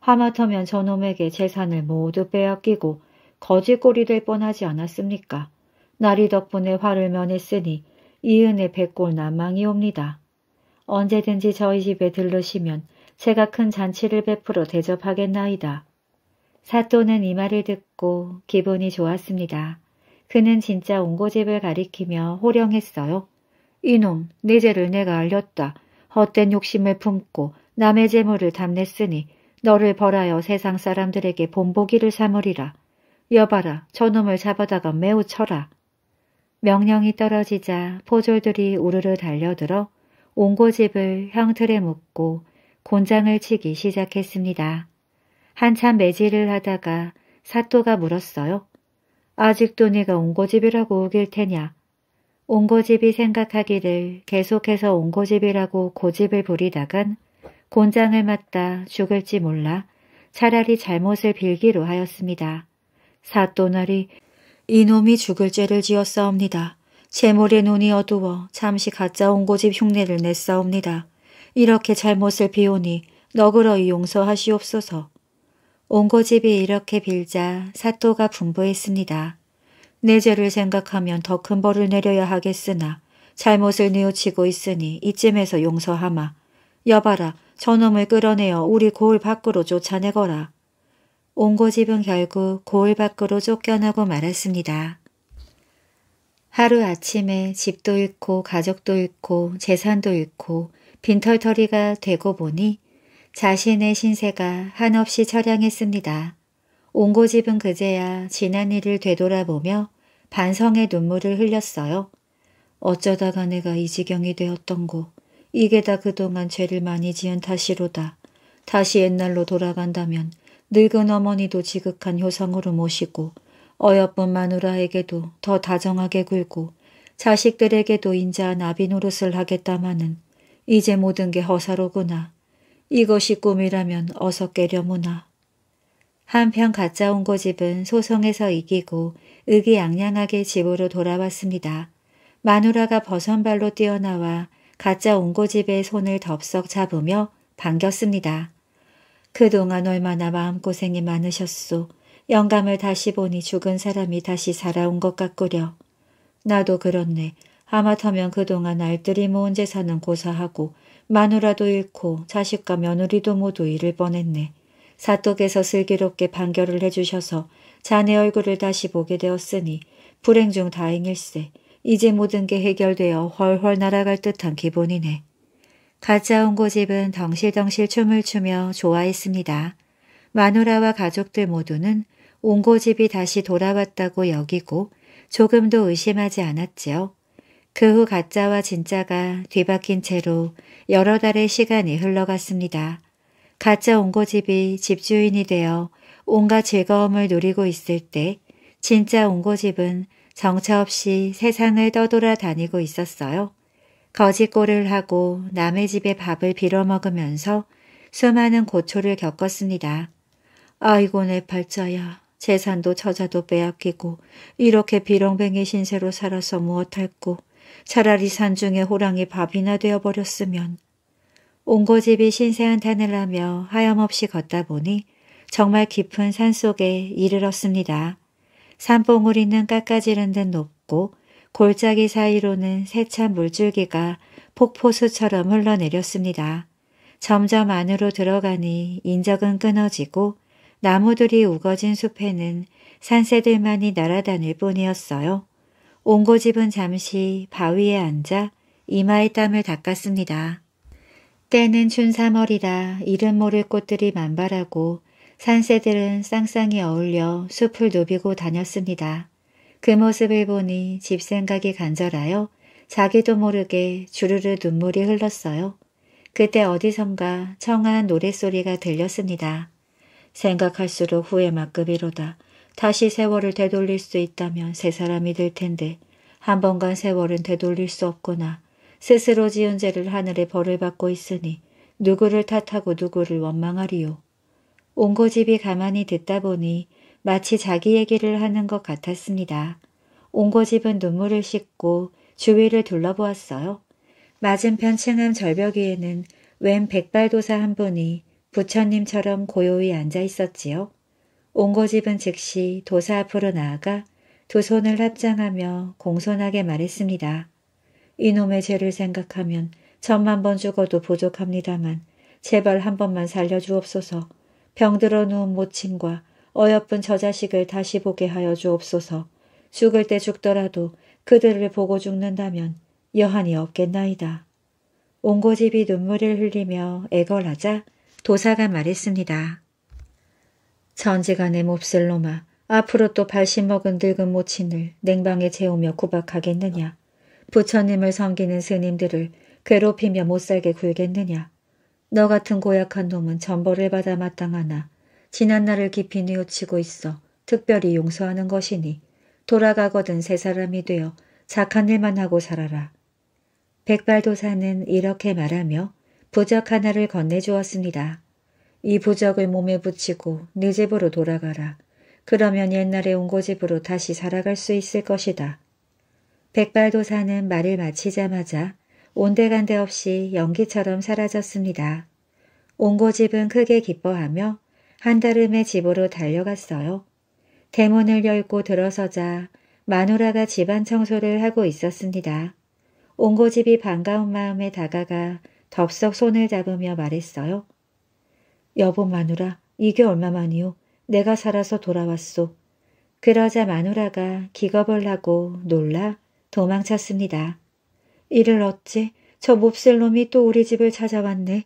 하마터면 저놈에게 재산을 모두 빼앗기고 거짓꼴이될 뻔하지 않았습니까? 나리 덕분에 화를 면했으니 이은의 백골 난망이옵니다. 언제든지 저희 집에 들르시면 제가 큰 잔치를 베풀어 대접하겠나이다. 사또는 이 말을 듣고 기분이 좋았습니다. 그는 진짜 옹고집을 가리키며 호령했어요. 이놈, 네 죄를 내가 알렸다. 헛된 욕심을 품고 남의 재물을 담냈으니 너를 벌하여 세상 사람들에게 본보기를 삼으리라. 여봐라, 저놈을 잡아다가 매우 쳐라. 명령이 떨어지자 포졸들이 우르르 달려들어 옹고집을 형틀에 묶고 곤장을 치기 시작했습니다. 한참 매질을 하다가 사또가 물었어요. 아직도 네가 옹고집이라고 우길 테냐. 옹고집이 생각하기를 계속해서 옹고집이라고 고집을 부리다간 곤장을 맞다 죽을지 몰라 차라리 잘못을 빌기로 하였습니다. 사또나리 이놈이 죽을 죄를 지었사옵니다. 재물의 눈이 어두워 잠시 가짜 옹고집 흉내를 냈사옵니다. 이렇게 잘못을 비우니 너그러이 용서하시옵소서. 옹고집이 이렇게 빌자 사또가 분부했습니다. 내 죄를 생각하면 더 큰 벌을 내려야 하겠으나 잘못을 뉘우치고 있으니 이쯤에서 용서하마. 여봐라 저놈을 끌어내어 우리 고을 밖으로 쫓아내거라. 옹고집은 결국 고을 밖으로 쫓겨나고 말았습니다. 하루아침에 집도 잃고 가족도 잃고 재산도 잃고 빈털터리가 되고 보니 자신의 신세가 한없이 처량했습니다. 온고집은 그제야 지난 일을 되돌아보며 반성의 눈물을 흘렸어요. 어쩌다가 내가 이 지경이 되었던고. 이게 다 그동안 죄를 많이 지은 탓이로다. 다시 옛날로 돌아간다면 늙은 어머니도 지극한 효성으로 모시고 어여쁜 마누라에게도 더 다정하게 굴고 자식들에게도 인자한 아비 노릇을 하겠다마는 이제 모든 게 허사로구나. 이것이 꿈이라면 어서 깨려무나. 한편 가짜 온고집은 소송에서 이기고 의기양양하게 집으로 돌아왔습니다. 마누라가 벗은발로 뛰어나와 가짜 온고집의 손을 덥석 잡으며 반겼습니다. 그동안 얼마나 마음고생이 많으셨소. 영감을 다시 보니 죽은 사람이 다시 살아온 것 같구려. 나도 그렇네. 아마터면 그동안 알뜰히 모은 재산은 고사하고 마누라도 잃고 자식과 며느리도 모두 잃을 뻔했네. 사독에서 슬기롭게 판결을 해주셔서 자네 얼굴을 다시 보게 되었으니 불행 중 다행일세. 이제 모든 게 해결되어 훨훨 날아갈 듯한 기분이네. 가짜 온 고집은 덩실덩실 춤을 추며 좋아했습니다. 마누라와 가족들 모두는 온 고집이 다시 돌아왔다고 여기고 조금도 의심하지 않았지요. 그후 가짜와 진짜가 뒤바뀐 채로 여러 달의 시간이 흘러갔습니다. 가짜 옹고집이 집주인이 되어 온갖 즐거움을 누리고 있을 때 진짜 옹고집은 정처 없이 세상을 떠돌아 다니고 있었어요. 거짓골을 하고 남의 집에 밥을 빌어먹으면서 수많은 고초를 겪었습니다. 아이고 내 팔자야. 재산도 처자도 빼앗기고 이렇게 비렁뱅이 신세로 살아서 무엇할꼬. 차라리 산중에 호랑이 밥이나 되어버렸으면 온 고집이 신세한 탄을 하며 하염없이 걷다 보니 정말 깊은 산속에 이르렀습니다. 산봉우리는 깎아지른 듯 높고 골짜기 사이로는 세찬 물줄기가 폭포수처럼 흘러내렸습니다. 점점 안으로 들어가니 인적은 끊어지고 나무들이 우거진 숲에는 산새들만이 날아다닐 뿐이었어요. 옹고집은 잠시 바위에 앉아 이마의 땀을 닦았습니다. 때는 춘삼월이라 이름 모를 꽃들이 만발하고 산새들은 쌍쌍이 어울려 숲을 누비고 다녔습니다. 그 모습을 보니 집 생각이 간절하여 자기도 모르게 주르르 눈물이 흘렀어요. 그때 어디선가 청한 아 노랫소리가 들렸습니다. 생각할수록 후회 막급이로다. 다시 세월을 되돌릴 수 있다면 세 사람이 될 텐데 한번간 세월은 되돌릴 수 없구나. 스스로 지은 죄를 하늘에 벌을 받고 있으니 누구를 탓하고 누구를 원망하리요. 옹고집이 그 가만히 듣다 보니 마치 자기 얘기를 하는 것 같았습니다. 옹고집은 그 눈물을 씻고 주위를 둘러보았어요. 맞은편 층암 절벽 위에는 웬 백발도사 한 분이 부처님처럼 고요히 앉아 있었지요. 옹고집은 즉시 도사 앞으로 나아가 두 손을 합장하며 공손하게 말했습니다. 이놈의 죄를 생각하면 천만 번 죽어도 부족합니다만 제발 한 번만 살려주옵소서 병들어 누운 모친과 어여쁜 저 자식을 다시 보게 하여 주옵소서 죽을 때 죽더라도 그들을 보고 죽는다면 여한이 없겠나이다. 옹고집이 눈물을 흘리며 애걸하자 도사가 말했습니다. 전지가내 몹쓸 놈아 앞으로 또 발신 먹은 늙은 모친을 냉방에 재우며 구박하겠느냐. 부처님을 섬기는 스님들을 괴롭히며 못살게 굴겠느냐. 너 같은 고약한 놈은 전벌을 받아 마땅하나 지난 날을 깊이 뉘우치고 있어 특별히 용서하는 것이니 돌아가거든 새 사람이 되어 착한 일만 하고 살아라. 백발도사는 이렇게 말하며 부적 하나를 건네주었습니다. 이 부적을 몸에 붙이고 네 집으로 돌아가라. 그러면 옛날에 온 고집으로 그 다시 살아갈 수 있을 것이다. 백발도사는 말을 마치자마자 온데간데 없이 연기처럼 사라졌습니다. 온고집은 그 크게 기뻐하며 한달음에 집으로 달려갔어요. 대문을 열고 들어서자 마누라가 집안 청소를 하고 있었습니다. 온고집이 그 반가운 마음에 다가가 덥석 손을 잡으며 말했어요. 여보 마누라 이게 얼마만이오 내가 살아서 돌아왔소. 그러자 마누라가 기겁을하고 놀라 도망쳤습니다. 이를 어찌 저 몹쓸 놈이 또 우리 집을 찾아왔네.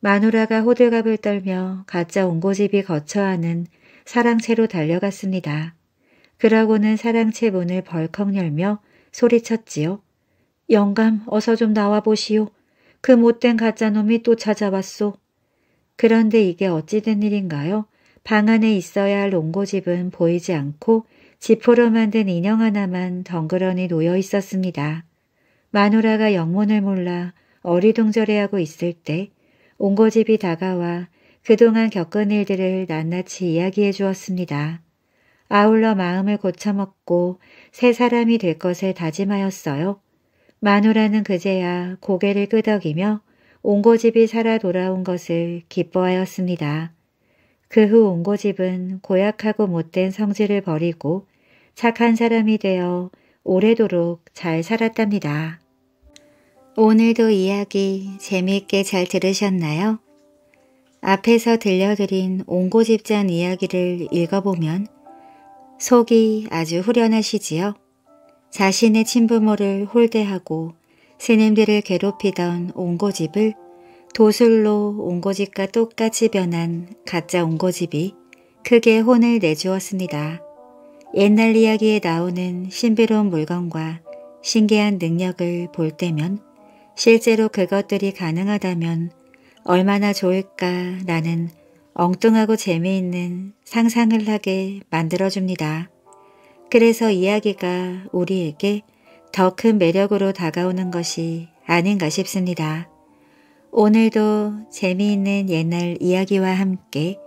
마누라가 호들갑을 떨며 가짜 옹고집이 거처하는 사랑채로 달려갔습니다. 그러고는 사랑채 문을 벌컥 열며 소리쳤지요. 영감 어서 좀 나와보시오. 그 못된 가짜놈이 또 찾아왔소. 그런데 이게 어찌된 일인가요? 방 안에 있어야 할 옹고집은 보이지 않고 지포로 만든 인형 하나만 덩그러니 놓여 있었습니다. 마누라가 영문을 몰라 어리둥절해하고 있을 때 옹고집이 다가와 그동안 겪은 일들을 낱낱이 이야기해 주었습니다. 아울러 마음을 고쳐먹고 새 사람이 될 것을 다짐하였어요. 마누라는 그제야 고개를 끄덕이며 옹고집이 살아 돌아온 것을 기뻐하였습니다. 그 후 옹고집은 고약하고 못된 성질을 버리고 착한 사람이 되어 오래도록 잘 살았답니다. 오늘도 이야기 재미있게 잘 들으셨나요? 앞에서 들려드린 옹고집잔 이야기를 읽어보면 속이 아주 후련하시지요? 자신의 친부모를 홀대하고 스님들을 괴롭히던 옹고집을 도술로 옹고집과 똑같이 변한 가짜 옹고집이 크게 혼을 내주었습니다. 옛날 이야기에 나오는 신비로운 물건과 신기한 능력을 볼 때면 실제로 그것들이 가능하다면 얼마나 좋을까 라는 엉뚱하고 재미있는 상상을 하게 만들어줍니다. 그래서 이야기가 우리에게 더큰 매력으로 다가오는 것이 아닌가 싶습니다. 오늘도 재미있는 옛날 이야기와 함께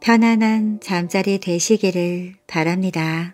편안한 잠자리 되시기를 바랍니다.